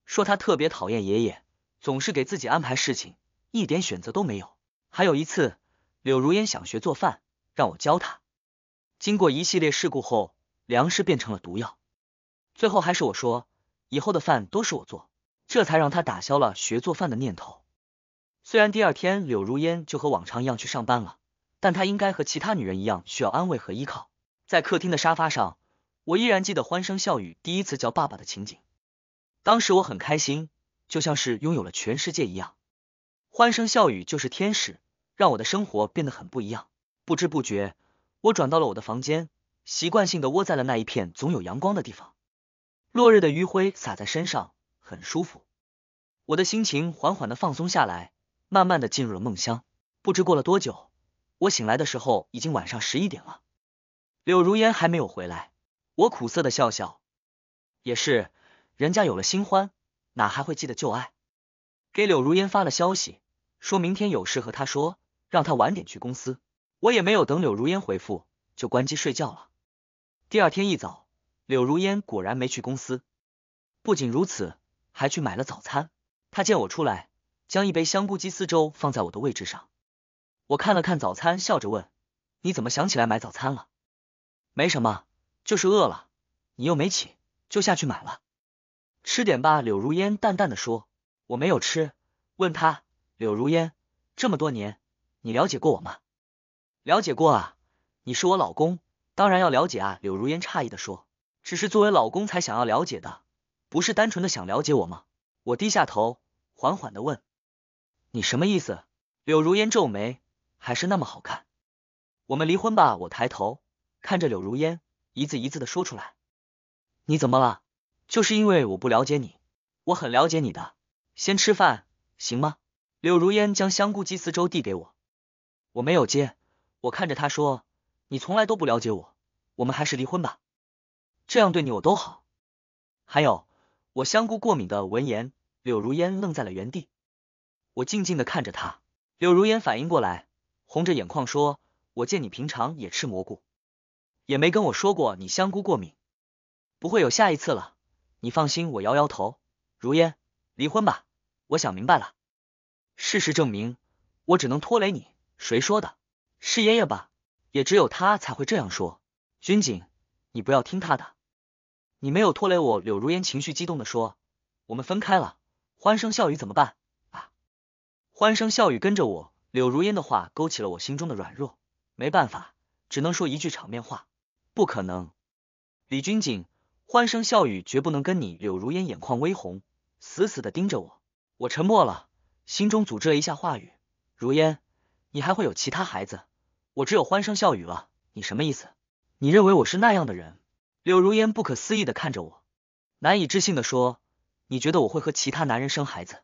说他特别讨厌爷爷，总是给自己安排事情，一点选择都没有。还有一次，柳如烟想学做饭，让我教她。经过一系列事故后，粮食变成了毒药，最后还是我说，以后的饭都是我做，这才让她打消了学做饭的念头。虽然第二天柳如烟就和往常一样去上班了，但她应该和其他女人一样需要安慰和依靠。在客厅的沙发上，我依然记得欢声笑语第一次叫爸爸的情景。当时我很开心，就像是拥有了全世界一样。欢声笑语就是天使，让我的生活变得很不一样。不知不觉，我转到了我的房间，习惯性的窝在了那一片总有阳光的地方。落日的余晖洒在身上，很舒服。我的心情缓缓的放松下来，慢慢的进入了梦乡。不知过了多久，我醒来的时候已经晚上十一点了。柳如烟还没有回来，我苦涩的笑笑。也是，人家有了新欢，哪还会记得旧爱？给柳如烟发了消息，说明天有事和她说，让她晚点去公司。我也没有等柳如烟回复，就关机睡觉了。第二天一早，柳如烟果然没去公司，不仅如此，还去买了早餐。她见我出来，将一杯香菇鸡丝粥放在我的位置上。我看了看早餐，笑着问：“你怎么想起来买早餐了？”没什么，就是饿了。你又没起，就下去买了，吃点吧。柳如烟淡淡的说：“我没有吃。”问他，柳如烟，这么多年，你了解过我吗？了解过啊，你是我老公，当然要了解啊。柳如烟诧异的说：“只是作为老公才想要了解的，不是单纯的想了解我吗？”我低下头，缓缓的问：“你什么意思？”柳如烟皱眉，还是那么好看。我们离婚吧。我抬头。看着柳如烟，一字一字的说出来：“你怎么了？就是因为我不了解你，我很了解你的。先吃饭，行吗？”柳如烟将香菇鸡丝粥递给我，我没有接，我看着他说：“你从来都不了解我，我们还是离婚吧，这样对你我都好。还有，我香菇过敏的。”闻言，柳如烟愣在了原地，我静静的看着他，柳如烟反应过来，红着眼眶说：“我见你平常也吃蘑菇。”也没跟我说过你香菇过敏，不会有下一次了。你放心，我摇摇头。如烟，离婚吧，我想明白了。事实证明，我只能拖累你。谁说的？是爷爷吧？也只有他才会这样说。军警，你不要听他的，你没有拖累我。柳如烟情绪激动的说：“我们分开了，欢声笑语怎么办啊？”欢声笑语跟着我。柳如烟的话勾起了我心中的软弱，没办法，只能说一句场面话。不可能，李君景，欢声笑语绝不能跟你。柳如烟眼眶微红，死死的盯着我。我沉默了，心中组织了一下话语。如烟，你还会有其他孩子？我只有欢声笑语了。你什么意思？你认为我是那样的人？柳如烟不可思议的看着我，难以置信的说：“你觉得我会和其他男人生孩子？”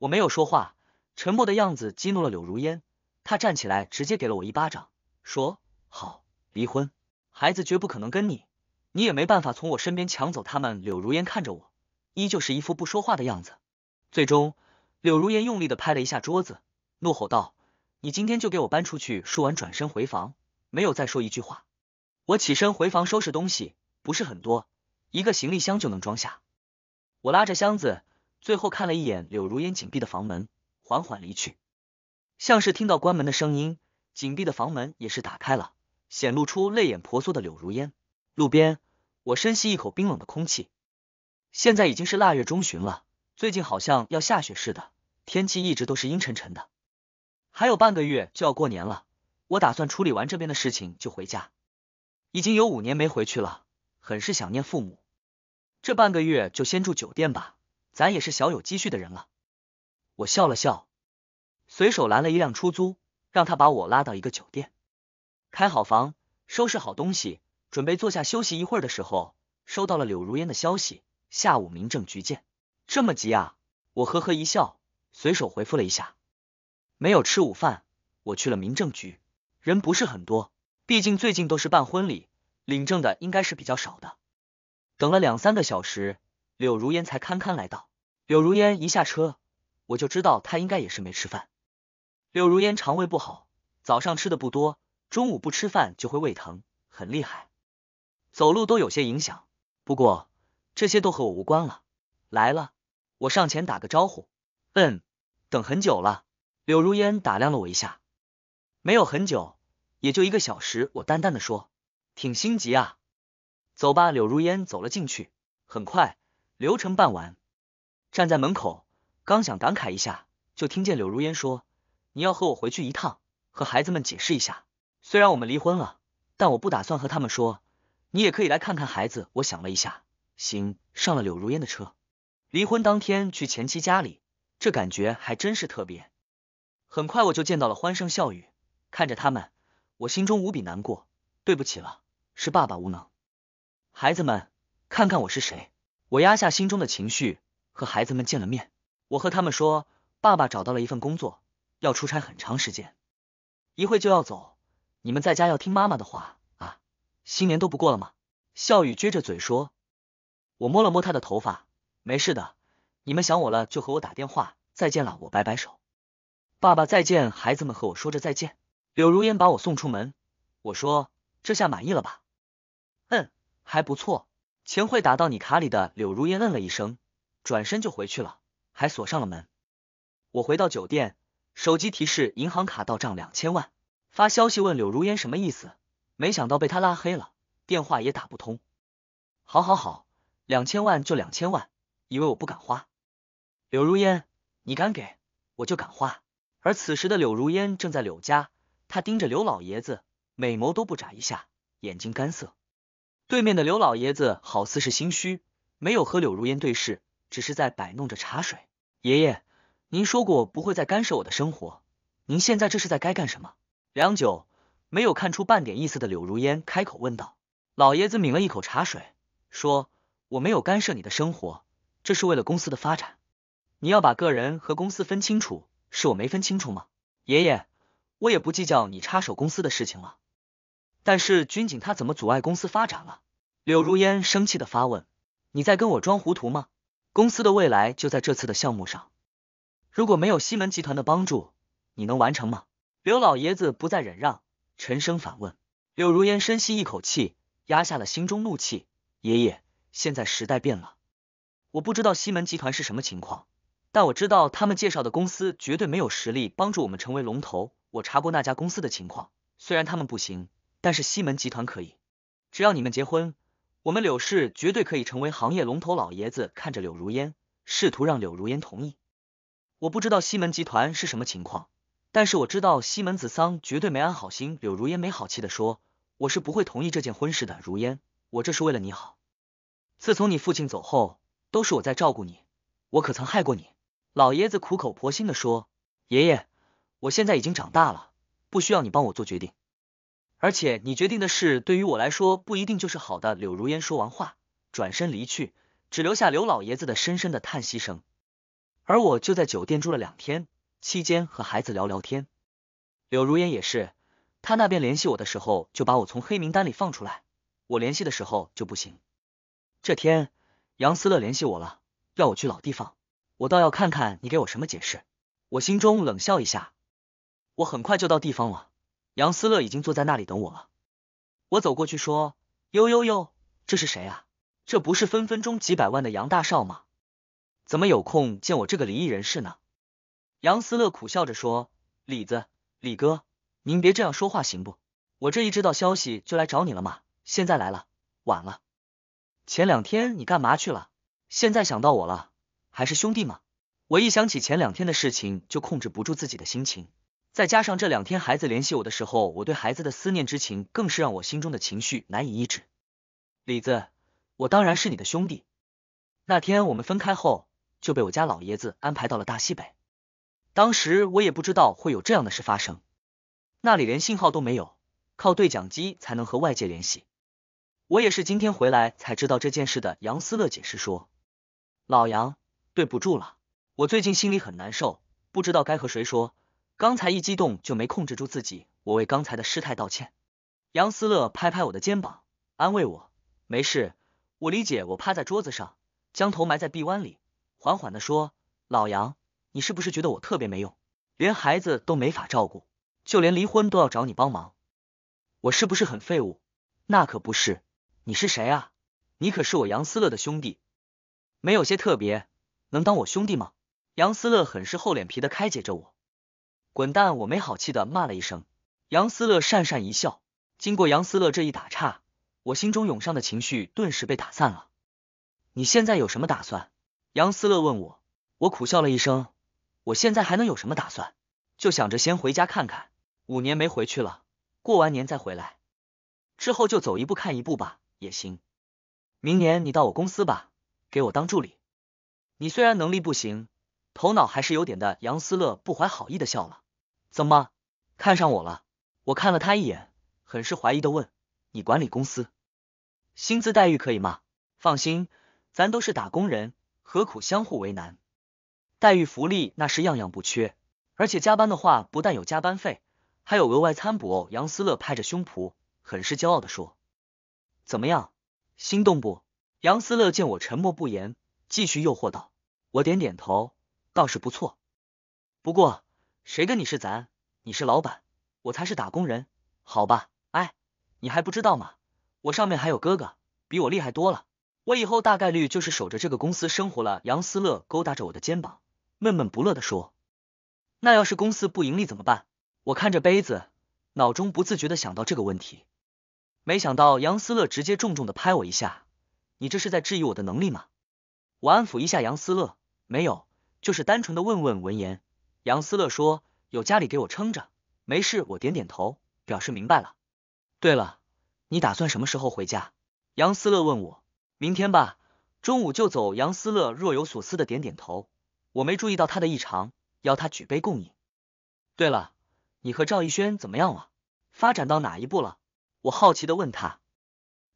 我没有说话，沉默的样子激怒了柳如烟。她站起来，直接给了我一巴掌，说：“好，离婚。”孩子绝不可能跟你，你也没办法从我身边抢走他们。柳如烟看着我，依旧是一副不说话的样子。最终，柳如烟用力的拍了一下桌子，怒吼道：“你今天就给我搬出去！”说完转身回房，没有再说一句话。我起身回房收拾东西，不是很多，一个行李箱就能装下。我拉着箱子，最后看了一眼柳如烟紧闭的房门，缓缓离去。像是听到关门的声音，紧闭的房门也是打开了。显露出泪眼婆娑的柳如烟。路边，我深吸一口冰冷的空气。现在已经是腊月中旬了，最近好像要下雪似的，天气一直都是阴沉沉的。还有半个月就要过年了，我打算处理完这边的事情就回家。已经有五年没回去了，很是想念父母。这半个月就先住酒店吧，咱也是小有积蓄的人了。我笑了笑，随手拦了一辆出租，让他把我拉到一个酒店。开好房，收拾好东西，准备坐下休息一会儿的时候，收到了柳如烟的消息：下午民政局见。这么急啊！我呵呵一笑，随手回复了一下。没有吃午饭，我去了民政局，人不是很多，毕竟最近都是办婚礼、领证的，应该是比较少的。等了两三个小时，柳如烟才堪堪来到。柳如烟一下车，我就知道她应该也是没吃饭。柳如烟肠胃不好，早上吃的不多。中午不吃饭就会胃疼，很厉害，走路都有些影响。不过这些都和我无关了。来了，我上前打个招呼。嗯，等很久了。柳如烟打量了我一下，没有很久，也就一个小时。我淡淡的说：“挺心急啊。”走吧，柳如烟走了进去。很快，流程办完，站在门口，刚想感慨一下，就听见柳如烟说：“你要和我回去一趟，和孩子们解释一下。”虽然我们离婚了，但我不打算和他们说。你也可以来看看孩子。我想了一下，行，上了柳如烟的车。离婚当天去前妻家里，这感觉还真是特别。很快我就见到了欢声笑语，看着他们，我心中无比难过。对不起了，是爸爸无能。孩子们，看看我是谁。我压下心中的情绪，和孩子们见了面。我和他们说，爸爸找到了一份工作，要出差很长时间，一会就要走。你们在家要听妈妈的话啊！新年都不过了吗？笑雨撅着嘴说。我摸了摸他的头发，没事的。你们想我了就和我打电话。再见了，我摆摆手。爸爸再见，孩子们和我说着再见。柳如烟把我送出门，我说这下满意了吧？嗯，还不错。钱会打到你卡里的。柳如烟嗯了一声，转身就回去了，还锁上了门。我回到酒店，手机提示银行卡到账两千万。发消息问柳如烟什么意思？没想到被他拉黑了，电话也打不通。好，好，好，两千万就两千万，以为我不敢花？柳如烟，你敢给我就敢花。而此时的柳如烟正在柳家，她盯着柳老爷子，美眸都不眨一下，眼睛干涩。对面的刘老爷子好似是心虚，没有和柳如烟对视，只是在摆弄着茶水。爷爷，您说过不会再干涉我的生活，您现在这是在该干什么？良久，没有看出半点意思的柳如烟开口问道。老爷子抿了一口茶水，说：“我没有干涉你的生活，这是为了公司的发展。你要把个人和公司分清楚，是我没分清楚吗？”爷爷，我也不计较你插手公司的事情了。但是军警他怎么阻碍公司发展了？柳如烟生气的发问：“你在跟我装糊涂吗？公司的未来就在这次的项目上，如果没有西门集团的帮助，你能完成吗？”刘老爷子不再忍让，沉声反问。柳如烟深吸一口气，压下了心中怒气。爷爷，现在时代变了，我不知道西门集团是什么情况，但我知道他们介绍的公司绝对没有实力帮助我们成为龙头。我查过那家公司的情况，虽然他们不行，但是西门集团可以。只要你们结婚，我们柳氏绝对可以成为行业龙头。老爷子看着柳如烟，试图让柳如烟同意。我不知道西门集团是什么情况。但是我知道西门子桑绝对没安好心。柳如烟没好气的说：“我是不会同意这件婚事的，如烟，我这是为了你好。自从你父亲走后，都是我在照顾你，我可曾害过你？”老爷子苦口婆心的说：“爷爷，我现在已经长大了，不需要你帮我做决定。而且你决定的事，对于我来说不一定就是好的。”柳如烟说完话，转身离去，只留下刘老爷子的深深的叹息声。而我就在酒店住了两天。期间和孩子聊聊天，柳如烟也是，他那边联系我的时候就把我从黑名单里放出来，我联系的时候就不行。这天杨思乐联系我了，要我去老地方，我倒要看看你给我什么解释。我心中冷笑一下，我很快就到地方了，杨思乐已经坐在那里等我了。我走过去说：“哟哟哟，这是谁啊？这不是分分钟几百万的杨大少吗？怎么有空见我这个离异人士呢？”杨思乐苦笑着说：“李子，李哥，您别这样说话行不？我这一知道消息就来找你了嘛，现在来了，晚了。前两天你干嘛去了？现在想到我了，还是兄弟吗？我一想起前两天的事情，就控制不住自己的心情。再加上这两天孩子联系我的时候，我对孩子的思念之情，更是让我心中的情绪难以抑制。李子，我当然是你的兄弟。那天我们分开后，就被我家老爷子安排到了大西北。”当时我也不知道会有这样的事发生，那里连信号都没有，靠对讲机才能和外界联系。我也是今天回来才知道这件事的。杨思乐解释说：“老杨，对不住了，我最近心里很难受，不知道该和谁说，刚才一激动就没控制住自己，我为刚才的失态道歉。”杨思乐拍拍我的肩膀，安慰我：“没事，我理解。”我趴在桌子上，将头埋在臂弯里，缓缓的说：“老杨。”你是不是觉得我特别没用，连孩子都没法照顾，就连离婚都要找你帮忙？我是不是很废物？那可不是，你是谁啊？你可是我杨思乐的兄弟，没有些特别，能当我兄弟吗？杨思乐很是厚脸皮的开解着我，滚蛋！我没好气的骂了一声。杨思乐讪讪一笑。经过杨思乐这一打岔，我心中涌上的情绪顿时被打散了。你现在有什么打算？杨思乐问我。我苦笑了一声。我现在还能有什么打算？就想着先回家看看，五年没回去了，过完年再回来，之后就走一步看一步吧，也行。明年你到我公司吧，给我当助理。你虽然能力不行，头脑还是有点的。杨思乐不怀好意的笑了，怎么看上我了？我看了他一眼，很是怀疑的问：你管理公司，薪资待遇可以吗？放心，咱都是打工人，何苦相互为难？待遇福利那是样样不缺，而且加班的话不但有加班费，还有额外餐补哦。杨思乐拍着胸脯，很是骄傲的说：“怎么样，心动不？”杨思乐见我沉默不言，继续诱惑道：“我点点头，倒是不错。不过谁跟你是咱？你是老板，我才是打工人，好吧？哎，你还不知道吗？我上面还有哥哥，比我厉害多了。我以后大概率就是守着这个公司生活了。”杨思乐勾搭着我的肩膀。闷闷不乐的说：“那要是公司不盈利怎么办？”我看着杯子，脑中不自觉的想到这个问题。没想到杨思乐直接重重的拍我一下：“你这是在质疑我的能力吗？”我安抚一下杨思乐：“没有，就是单纯的问问。”闻言，杨思乐说：“有家里给我撑着，没事。”我点点头，表示明白了。对了，你打算什么时候回家？杨思乐问我：“明天吧，中午就走。”杨思乐若有所思的点点头。我没注意到他的异常，邀他举杯共饮。对了，你和赵逸轩怎么样了？发展到哪一步了？我好奇的问他。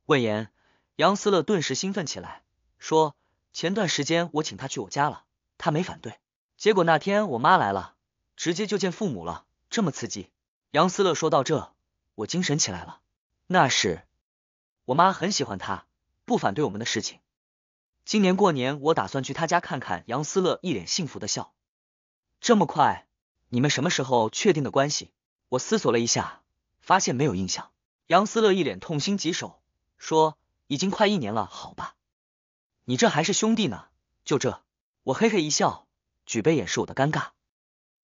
闻言，杨思乐顿时兴奋起来，说：“前段时间我请他去我家了，他没反对。结果那天我妈来了，直接就见父母了，这么刺激。”杨思乐说到这，我精神起来了。那是我妈很喜欢他，不反对我们的事情。今年过年我打算去他家看看。杨思乐一脸幸福的笑。这么快？你们什么时候确定的关系？我思索了一下，发现没有印象。杨思乐一脸痛心疾首，说：“已经快一年了，好吧。”你这还是兄弟呢？就这？我嘿嘿一笑，举杯掩饰我的尴尬。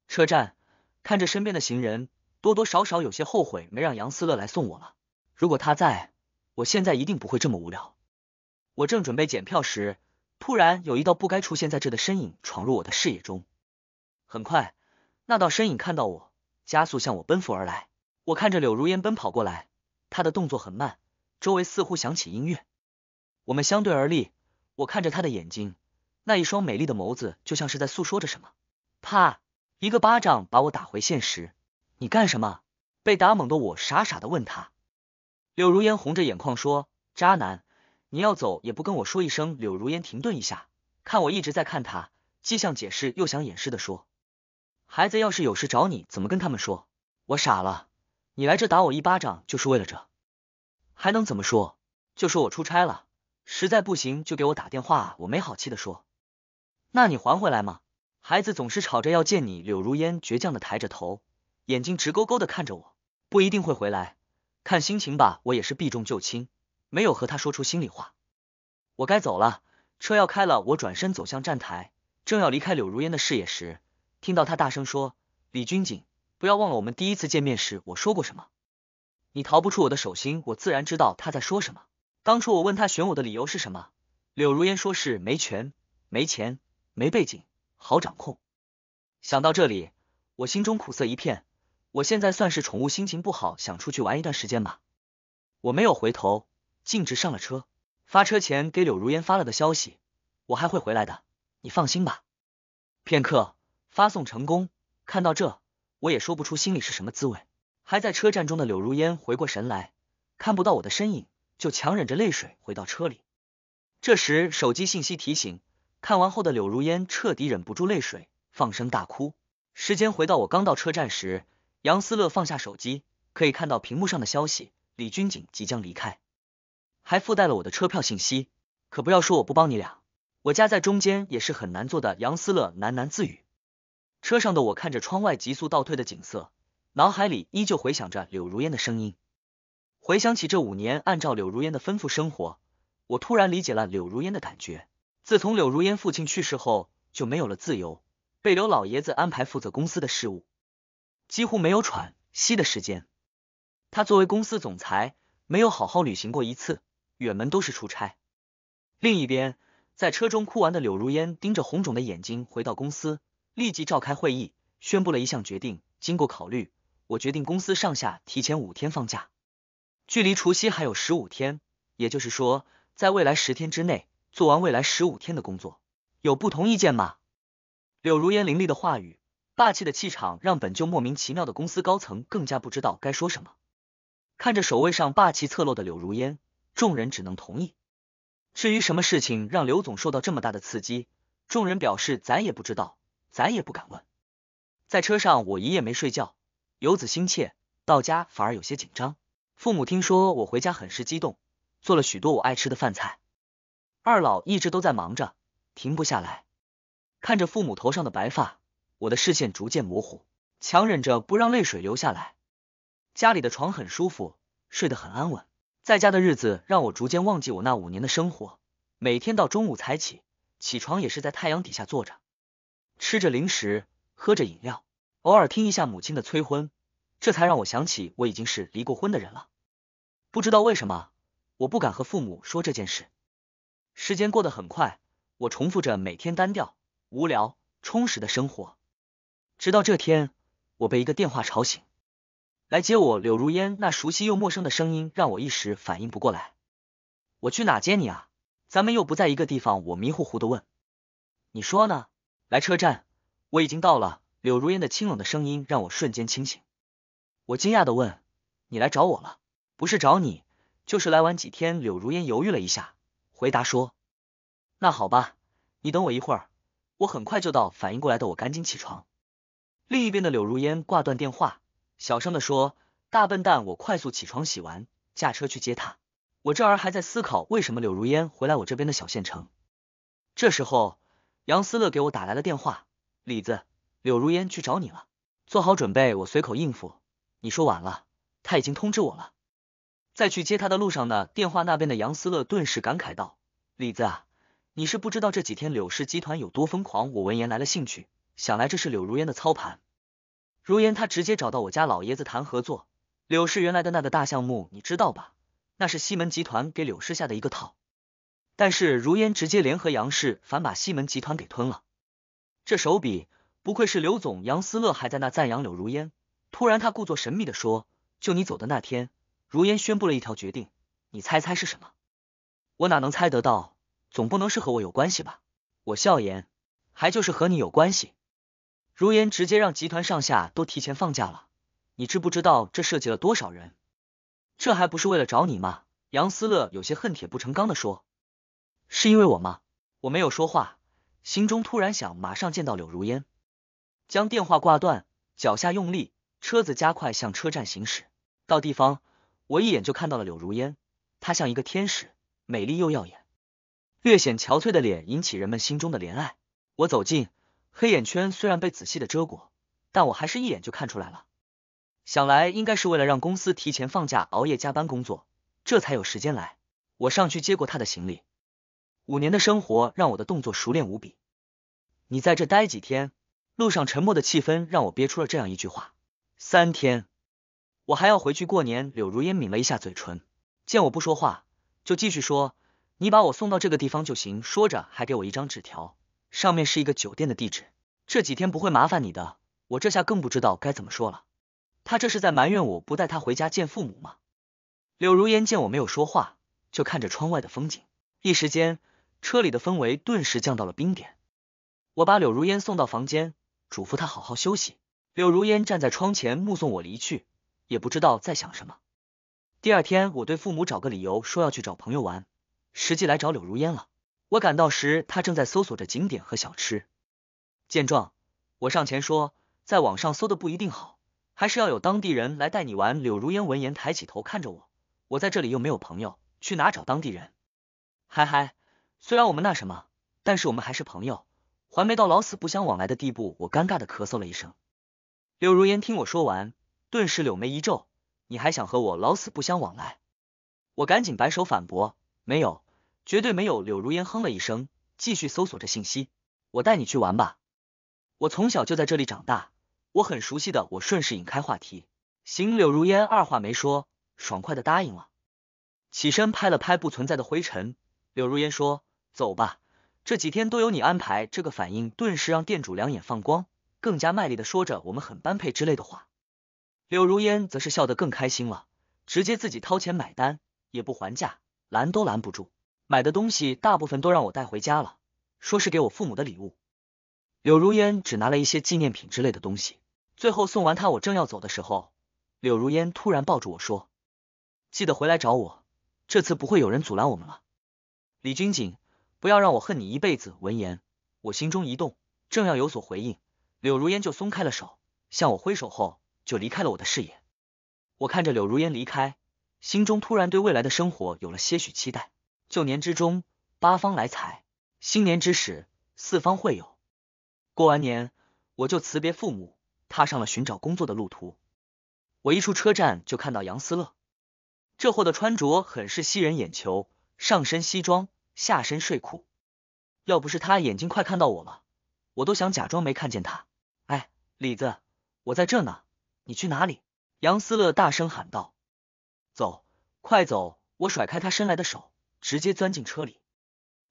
车站，看着身边的行人，多多少少有些后悔没让杨思乐来送我了。如果他在，我现在一定不会这么无聊。我正准备检票时，突然有一道不该出现在这的身影闯入我的视野中。很快，那道身影看到我，加速向我奔赴而来。我看着柳如烟奔跑过来，她的动作很慢，周围似乎响起音乐。我们相对而立，我看着她的眼睛，那一双美丽的眸子就像是在诉说着什么。啪！一个巴掌把我打回现实。你干什么？被打懵的我傻傻的问他。柳如烟红着眼眶说：“渣男。”你要走也不跟我说一声。柳如烟停顿一下，看我一直在看他，既想解释又想掩饰的说：“孩子要是有事找你，怎么跟他们说？”我傻了，你来这打我一巴掌就是为了这，还能怎么说？就说我出差了，实在不行就给我打电话我没好气的说：“那你还回来吗？孩子总是吵着要见你。”柳如烟倔强的抬着头，眼睛直勾勾的看着我，不一定会回来，看心情吧。我也是避重就轻。没有和他说出心里话，我该走了，车要开了。我转身走向站台，正要离开柳如烟的视野时，听到他大声说：“李军锦，不要忘了我们第一次见面时我说过什么，你逃不出我的手心。”我自然知道他在说什么。当初我问他选我的理由是什么，柳如烟说是没权、没钱、没背景，好掌控。想到这里，我心中苦涩一片。我现在算是宠物，心情不好，想出去玩一段时间吧。我没有回头。径直上了车，发车前给柳如烟发了个消息，我还会回来的，你放心吧。片刻，发送成功。看到这，我也说不出心里是什么滋味。还在车站中的柳如烟回过神来，看不到我的身影，就强忍着泪水回到车里。这时，手机信息提醒。看完后的柳如烟彻底忍不住泪水，放声大哭。时间回到我刚到车站时，杨思乐放下手机，可以看到屏幕上的消息：李军警即将离开。还附带了我的车票信息，可不要说我不帮你俩，我家在中间也是很难做的。”杨思乐喃喃自语。车上的我看着窗外急速倒退的景色，脑海里依旧回响着柳如烟的声音。回想起这五年，按照柳如烟的吩咐生活，我突然理解了柳如烟的感觉。自从柳如烟父亲去世后，就没有了自由，被刘老爷子安排负责公司的事务，几乎没有喘息的时间。他作为公司总裁，没有好好旅行过一次。远门都是出差。另一边，在车中哭完的柳如烟盯着红肿的眼睛，回到公司，立即召开会议，宣布了一项决定。经过考虑，我决定公司上下提前五天放假。距离除夕还有十五天，也就是说，在未来十天之内做完未来十五天的工作。有不同意见吗？柳如烟凌厉的话语，霸气的气场，让本就莫名其妙的公司高层更加不知道该说什么。看着首位上霸气侧漏的柳如烟。众人只能同意。至于什么事情让刘总受到这么大的刺激，众人表示咱也不知道，咱也不敢问。在车上，我一夜没睡觉，游子心切，到家反而有些紧张。父母听说我回家，很是激动，做了许多我爱吃的饭菜。二老一直都在忙着，停不下来。看着父母头上的白发，我的视线逐渐模糊，强忍着不让泪水流下来。家里的床很舒服，睡得很安稳。在家的日子让我逐渐忘记我那五年的生活，每天到中午才起，起床也是在太阳底下坐着，吃着零食，喝着饮料，偶尔听一下母亲的催婚，这才让我想起我已经是离过婚的人了。不知道为什么，我不敢和父母说这件事。时间过得很快，我重复着每天单调、无聊、充实的生活，直到这天，我被一个电话吵醒。来接我，柳如烟那熟悉又陌生的声音让我一时反应不过来。我去哪接你啊？咱们又不在一个地方。我迷糊糊的问：“你说呢？”来车站，我已经到了。柳如烟的清冷的声音让我瞬间清醒。我惊讶的问：“你来找我了？不是找你，就是来玩几天？”柳如烟犹豫了一下，回答说：“那好吧，你等我一会儿，我很快就到。”反应过来的我赶紧起床。另一边的柳如烟挂断电话。小声的说：“大笨蛋，我快速起床，洗完，驾车去接他。我这儿还在思考为什么柳如烟回来我这边的小县城。这时候，杨思乐给我打来了电话，李子，柳如烟去找你了，做好准备。”我随口应付。你说晚了，他已经通知我了。在去接他的路上呢，电话那边的杨思乐顿时感慨道：“李子啊，你是不知道这几天柳氏集团有多疯狂。”我闻言来了兴趣，想来这是柳如烟的操盘。如烟，他直接找到我家老爷子谈合作。柳氏原来的那个大项目，你知道吧？那是西门集团给柳氏下的一个套。但是如烟直接联合杨氏，反把西门集团给吞了。这手笔，不愧是柳总。杨思乐还在那赞扬柳如烟。突然，他故作神秘的说：“就你走的那天，如烟宣布了一条决定，你猜猜是什么？”我哪能猜得到？总不能是和我有关系吧？我笑言，还就是和你有关系。如烟直接让集团上下都提前放假了，你知不知道这涉及了多少人？这还不是为了找你吗？杨思乐有些恨铁不成钢的说：“是因为我吗？”我没有说话，心中突然想马上见到柳如烟，将电话挂断，脚下用力，车子加快向车站行驶。到地方，我一眼就看到了柳如烟，她像一个天使，美丽又耀眼，略显憔悴的脸引起人们心中的怜爱。我走近。黑眼圈虽然被仔细的遮过，但我还是一眼就看出来了。想来应该是为了让公司提前放假，熬夜加班工作，这才有时间来。我上去接过他的行李。五年的生活让我的动作熟练无比。你在这待几天？路上沉默的气氛让我憋出了这样一句话：三天。我还要回去过年。柳如烟抿了一下嘴唇，见我不说话，就继续说：“你把我送到这个地方就行。”说着还给我一张纸条。上面是一个酒店的地址，这几天不会麻烦你的。我这下更不知道该怎么说了。他这是在埋怨我不带他回家见父母吗？柳如烟见我没有说话，就看着窗外的风景，一时间车里的氛围顿时降到了冰点。我把柳如烟送到房间，嘱咐她好好休息。柳如烟站在窗前目送我离去，也不知道在想什么。第二天，我对父母找个理由说要去找朋友玩，实际来找柳如烟了。我赶到时，他正在搜索着景点和小吃。见状，我上前说：“在网上搜的不一定好，还是要有当地人来带你玩。”柳如烟闻言抬起头看着我，我在这里又没有朋友，去哪找当地人？嗨嗨，虽然我们那什么，但是我们还是朋友，还没到老死不相往来的地步。我尴尬的咳嗽了一声。柳如烟听我说完，顿时柳眉一皱：“你还想和我老死不相往来？”我赶紧摆手反驳：“没有。”绝对没有！柳如烟哼了一声，继续搜索着信息。我带你去玩吧，我从小就在这里长大，我很熟悉的。我顺势引开话题。行，柳如烟二话没说，爽快的答应了。起身拍了拍不存在的灰尘，柳如烟说：“走吧，这几天都由你安排。”这个反应顿时让店主两眼放光，更加卖力的说着“我们很般配”之类的话。柳如烟则是笑得更开心了，直接自己掏钱买单，也不还价，拦都拦不住。买的东西大部分都让我带回家了，说是给我父母的礼物。柳如烟只拿了一些纪念品之类的东西。最后送完他，我正要走的时候，柳如烟突然抱住我说：“记得回来找我，这次不会有人阻拦我们了。”李君锦，不要让我恨你一辈子。闻言，我心中一动，正要有所回应，柳如烟就松开了手，向我挥手后就离开了我的视野。我看着柳如烟离开，心中突然对未来的生活有了些许期待。旧年之中，八方来财；新年之始，四方会友。过完年，我就辞别父母，踏上了寻找工作的路途。我一出车站，就看到杨思乐，这货的穿着很是吸人眼球，上身西装，下身睡裤。要不是他眼睛快看到我了，我都想假装没看见他。哎，李子，我在这呢，你去哪里？杨思乐大声喊道：“走，快走！”我甩开他伸来的手。直接钻进车里，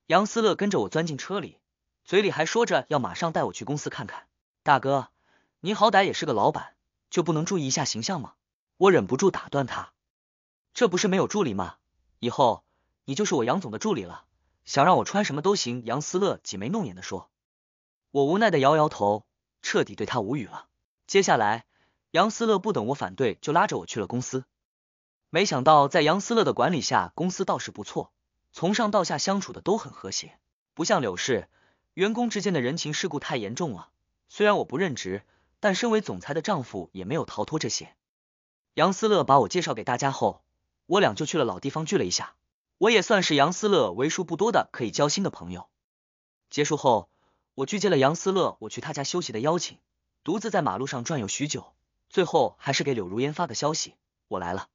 杨思乐跟着我钻进车里，嘴里还说着要马上带我去公司看看。大哥，你好歹也是个老板，就不能注意一下形象吗？我忍不住打断他。这不是没有助理吗？以后你就是我杨总的助理了，想让我穿什么都行。杨思乐挤眉弄眼的说。我无奈的摇摇头，彻底对他无语了。接下来，杨思乐不等我反对，就拉着我去了公司。没想到在杨思乐的管理下，公司倒是不错。从上到下相处的都很和谐，不像柳氏员工之间的人情世故太严重了。虽然我不任职，但身为总裁的丈夫也没有逃脱这些。杨思乐把我介绍给大家后，我俩就去了老地方聚了一下。我也算是杨思乐为数不多的可以交心的朋友。结束后，我拒接了杨思乐我去他家休息的邀请，独自在马路上转悠许久，最后还是给柳如烟发个消息，我来了。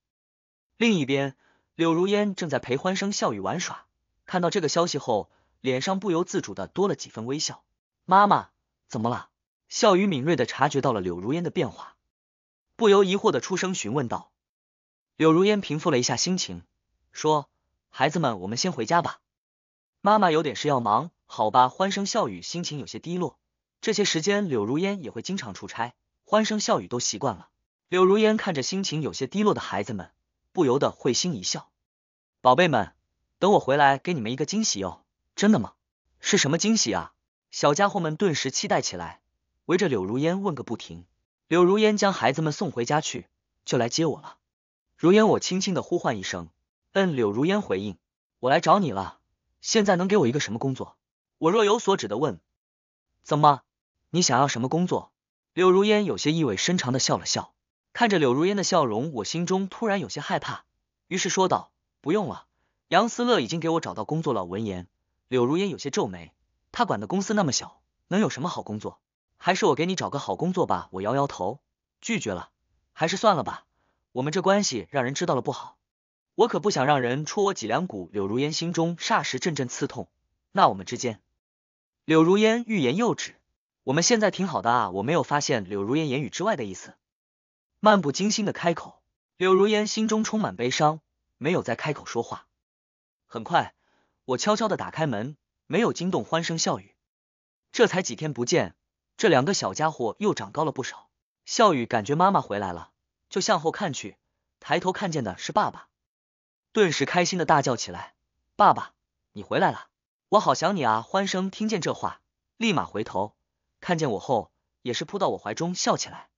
另一边。柳如烟正在陪欢声笑语玩耍，看到这个消息后，脸上不由自主的多了几分微笑。妈妈怎么了？笑语敏锐的察觉到了柳如烟的变化，不由疑惑的出声询问道。柳如烟平复了一下心情，说：“孩子们，我们先回家吧，妈妈有点事要忙，好吧？”欢声笑语，心情有些低落。这些时间，柳如烟也会经常出差，欢声笑语都习惯了。柳如烟看着心情有些低落的孩子们。不由得会心一笑，宝贝们，等我回来给你们一个惊喜哟！真的吗？是什么惊喜啊？小家伙们顿时期待起来，围着柳如烟问个不停。柳如烟将孩子们送回家去，就来接我了。如烟，我轻轻的呼唤一声，嗯，柳如烟回应，我来找你了。现在能给我一个什么工作？我若有所指的问，怎么？你想要什么工作？柳如烟有些意味深长的笑了笑。看着柳如烟的笑容，我心中突然有些害怕，于是说道：“不用了，杨思乐已经给我找到工作了。”闻言，柳如烟有些皱眉，他管的公司那么小，能有什么好工作？还是我给你找个好工作吧。我摇摇头，拒绝了，还是算了吧，我们这关系让人知道了不好，我可不想让人戳我脊梁骨。柳如烟心中霎时阵阵刺痛。那我们之间……柳如烟欲言又止。我们现在挺好的啊，我没有发现柳如烟言语之外的意思。漫不经心的开口，柳如烟心中充满悲伤，没有再开口说话。很快，我悄悄的打开门，没有惊动欢声笑语。这才几天不见，这两个小家伙又长高了不少。笑语感觉妈妈回来了，就向后看去，抬头看见的是爸爸，顿时开心的大叫起来：“爸爸，你回来了，我好想你啊！”欢声听见这话，立马回头，看见我后，也是扑到我怀中笑起来。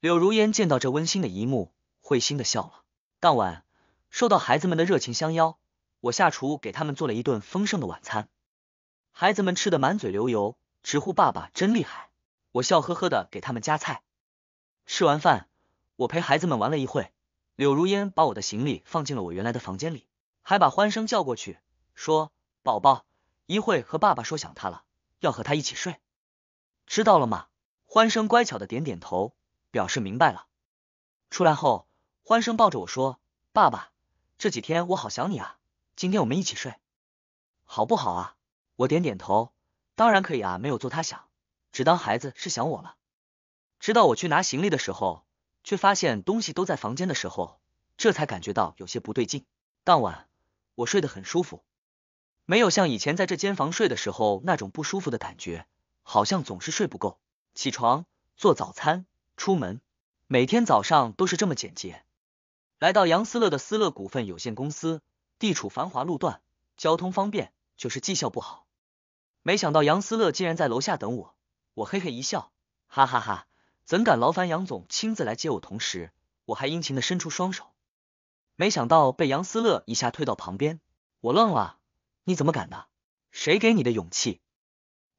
柳如烟见到这温馨的一幕，会心的笑了。当晚受到孩子们的热情相邀，我下厨给他们做了一顿丰盛的晚餐，孩子们吃得满嘴流油，直呼爸爸真厉害。我笑呵呵的给他们夹菜。吃完饭，我陪孩子们玩了一会。柳如烟把我的行李放进了我原来的房间里，还把欢声叫过去说：“宝宝，一会和爸爸说想他了，要和他一起睡，知道了吗？”欢声乖巧的点点头。表示明白了。出来后，欢声抱着我说：“爸爸，这几天我好想你啊！今天我们一起睡，好不好啊？”我点点头，当然可以啊，没有做他想，只当孩子是想我了。直到我去拿行李的时候，却发现东西都在房间的时候，这才感觉到有些不对劲。当晚，我睡得很舒服，没有像以前在这间房睡的时候那种不舒服的感觉，好像总是睡不够。起床做早餐。出门，每天早上都是这么简洁。来到杨思乐的思乐股份有限公司，地处繁华路段，交通方便，就是绩效不好。没想到杨思乐竟然在楼下等我，我嘿嘿一笑，哈哈哈，怎敢劳烦杨总亲自来接我？同时，我还殷勤的伸出双手，没想到被杨思乐一下推到旁边，我愣了，你怎么敢的？谁给你的勇气？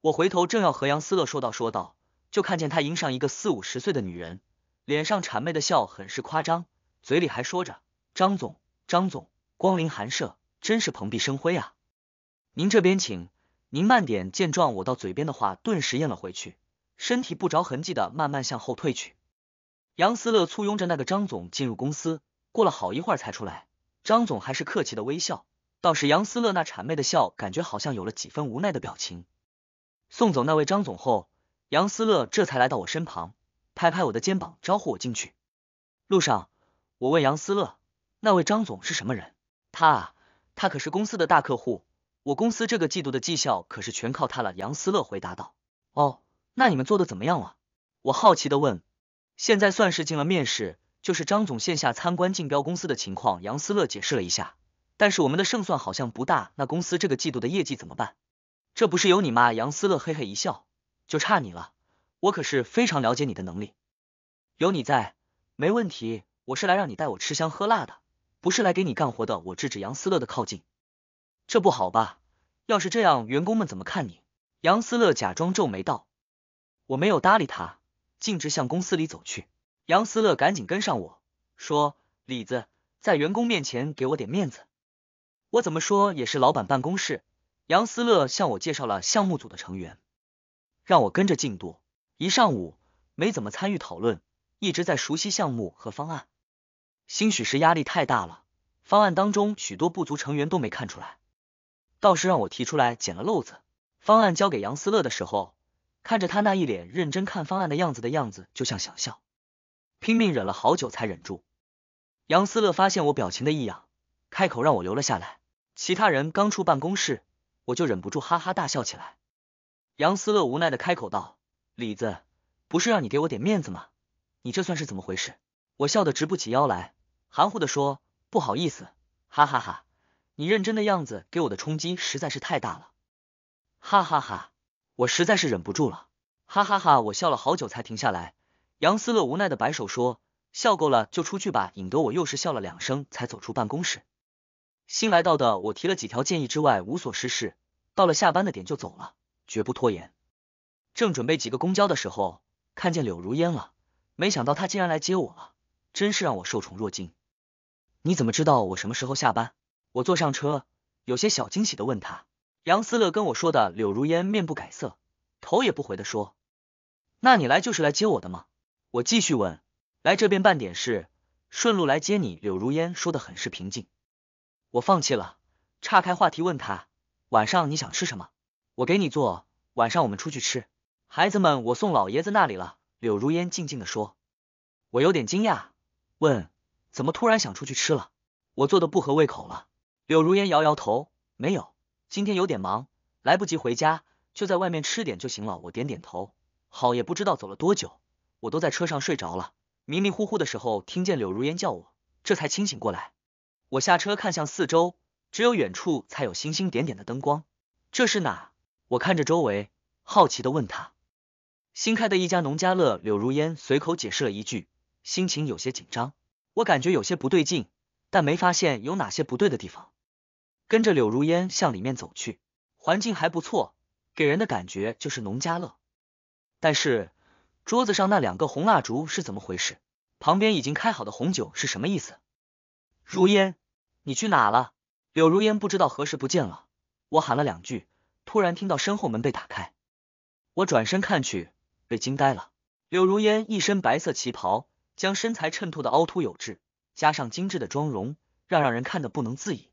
我回头正要和杨思乐说道说道。就看见他迎上一个四五十岁的女人，脸上谄媚的笑很是夸张，嘴里还说着：“张总，张总光临寒舍，真是蓬荜生辉啊。您这边请，您慢点。”见状，我到嘴边的话顿时咽了回去，身体不着痕迹的慢慢向后退去。杨思乐簇拥着那个张总进入公司，过了好一会儿才出来。张总还是客气的微笑，倒是杨思乐那谄媚的笑，感觉好像有了几分无奈的表情。送走那位张总后。杨思乐这才来到我身旁，拍拍我的肩膀，招呼我进去。路上，我问杨思乐：“那位张总是什么人？他啊，他可是公司的大客户，我公司这个季度的绩效可是全靠他了。”杨思乐回答道：“哦，那你们做的怎么样了？”我好奇的问：“现在算是进了面试，就是张总线下参观竞标公司的情况。”杨思乐解释了一下，但是我们的胜算好像不大。那公司这个季度的业绩怎么办？这不是有你吗？”杨思乐嘿嘿一笑。就差你了，我可是非常了解你的能力。有你在，没问题。我是来让你带我吃香喝辣的，不是来给你干活的。我制止杨思乐的靠近，这不好吧？要是这样，员工们怎么看你？杨思乐假装皱眉道。我没有搭理他，径直向公司里走去。杨思乐赶紧跟上我说：“李子，在员工面前给我点面子，我怎么说也是老板办公室。”杨思乐向我介绍了项目组的成员。让我跟着进度，一上午没怎么参与讨论，一直在熟悉项目和方案。兴许是压力太大了，方案当中许多部族成员都没看出来，倒是让我提出来捡了漏子。方案交给杨思乐的时候，看着他那一脸认真看方案的样子的样子，就像想笑，拼命忍了好久才忍住。杨思乐发现我表情的异样，开口让我留了下来。其他人刚出办公室，我就忍不住哈哈大笑起来。杨思乐无奈的开口道：“李子，不是让你给我点面子吗？你这算是怎么回事？”我笑得直不起腰来，含糊的说：“不好意思。”哈哈哈，你认真的样子给我的冲击实在是太大了，哈哈哈，我实在是忍不住了，哈哈哈，我笑了好久才停下来。杨思乐无奈的摆手说：“笑够了就出去吧。”引得我又是笑了两声才走出办公室。新来到的我提了几条建议之外无所事事，到了下班的点就走了。绝不拖延。正准备几个公交的时候，看见柳如烟了。没想到她竟然来接我了，真是让我受宠若惊。你怎么知道我什么时候下班？我坐上车，有些小惊喜的问他。杨思乐跟我说的。柳如烟面不改色，头也不回的说：“那你来就是来接我的吗？”我继续问：“来这边办点事，顺路来接你。”柳如烟说的很是平静。我放弃了，岔开话题问他：“晚上你想吃什么？”我给你做，晚上我们出去吃。孩子们，我送老爷子那里了。柳如烟静静的说。我有点惊讶，问，怎么突然想出去吃了？我做的不合胃口了。柳如烟摇摇头，没有，今天有点忙，来不及回家，就在外面吃点就行了。我点点头，好。也不知道走了多久，我都在车上睡着了，迷迷糊糊的时候听见柳如烟叫我，这才清醒过来。我下车看向四周，只有远处才有星星点点的灯光，这是哪？我看着周围，好奇的问他：“新开的一家农家乐。”柳如烟随口解释了一句，心情有些紧张。我感觉有些不对劲，但没发现有哪些不对的地方。跟着柳如烟向里面走去，环境还不错，给人的感觉就是农家乐。但是桌子上那两个红蜡烛是怎么回事？旁边已经开好的红酒是什么意思？如烟，你去哪了？柳如烟不知道何时不见了，我喊了两句。突然听到身后门被打开，我转身看去，被惊呆了。柳如烟一身白色旗袍，将身材衬托的凹凸有致，加上精致的妆容，让让人看得不能自已。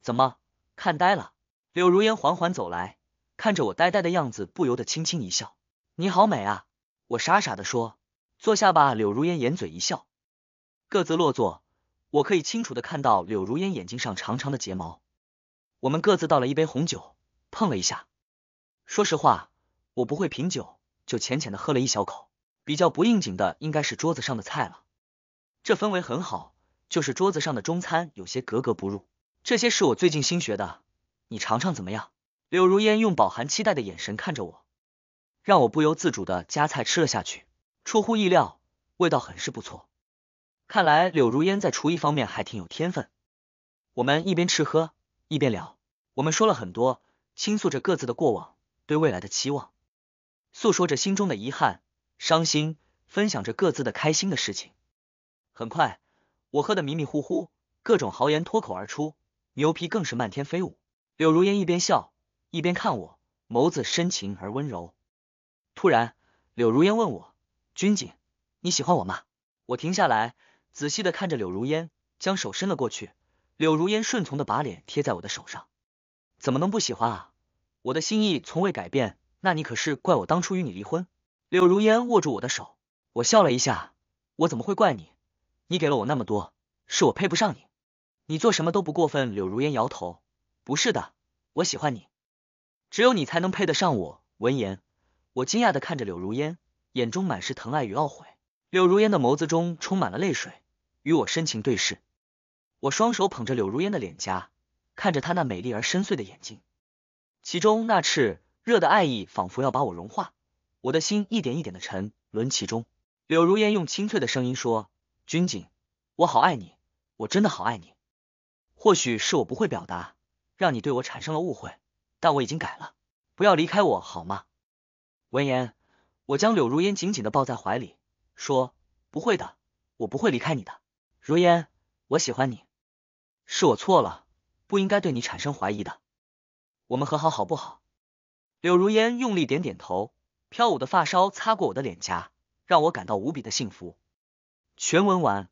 怎么看呆了？柳如烟缓缓走来，看着我呆呆的样子，不由得轻轻一笑：“你好美啊！”我傻傻的说：“坐下吧。”柳如烟掩嘴一笑，各自落座。我可以清楚的看到柳如烟眼睛上长长的睫毛。我们各自倒了一杯红酒。碰了一下，说实话，我不会品酒，就浅浅的喝了一小口。比较不应景的应该是桌子上的菜了，这氛围很好，就是桌子上的中餐有些格格不入。这些是我最近新学的，你尝尝怎么样？柳如烟用饱含期待的眼神看着我，让我不由自主的夹菜吃了下去。出乎意料，味道很是不错，看来柳如烟在厨艺方面还挺有天分。我们一边吃喝一边聊，我们说了很多。倾诉着各自的过往，对未来的期望，诉说着心中的遗憾、伤心，分享着各自的开心的事情。很快，我喝得迷迷糊糊，各种豪言脱口而出，牛皮更是漫天飞舞。柳如烟一边笑，一边看我，眸子深情而温柔。突然，柳如烟问我：“军警，你喜欢我吗？”我停下来，仔细的看着柳如烟，将手伸了过去。柳如烟顺从的把脸贴在我的手上。怎么能不喜欢啊？我的心意从未改变。那你可是怪我当初与你离婚？柳如烟握住我的手，我笑了一下。我怎么会怪你？你给了我那么多，是我配不上你。你做什么都不过分。柳如烟摇头，不是的，我喜欢你，只有你才能配得上我。闻言，我惊讶的看着柳如烟，眼中满是疼爱与懊悔。柳如烟的眸子中充满了泪水，与我深情对视。我双手捧着柳如烟的脸颊。看着她那美丽而深邃的眼睛，其中那炽热的爱意仿佛要把我融化，我的心一点一点的沉沦其中。柳如烟用清脆的声音说：“君警，我好爱你，我真的好爱你。或许是我不会表达，让你对我产生了误会，但我已经改了，不要离开我好吗？”闻言，我将柳如烟紧紧的抱在怀里，说：“不会的，我不会离开你的，如烟，我喜欢你，是我错了。”不应该对你产生怀疑的，我们和好好不好？柳如烟用力点点头，飘舞的发梢擦过我的脸颊，让我感到无比的幸福。全文完。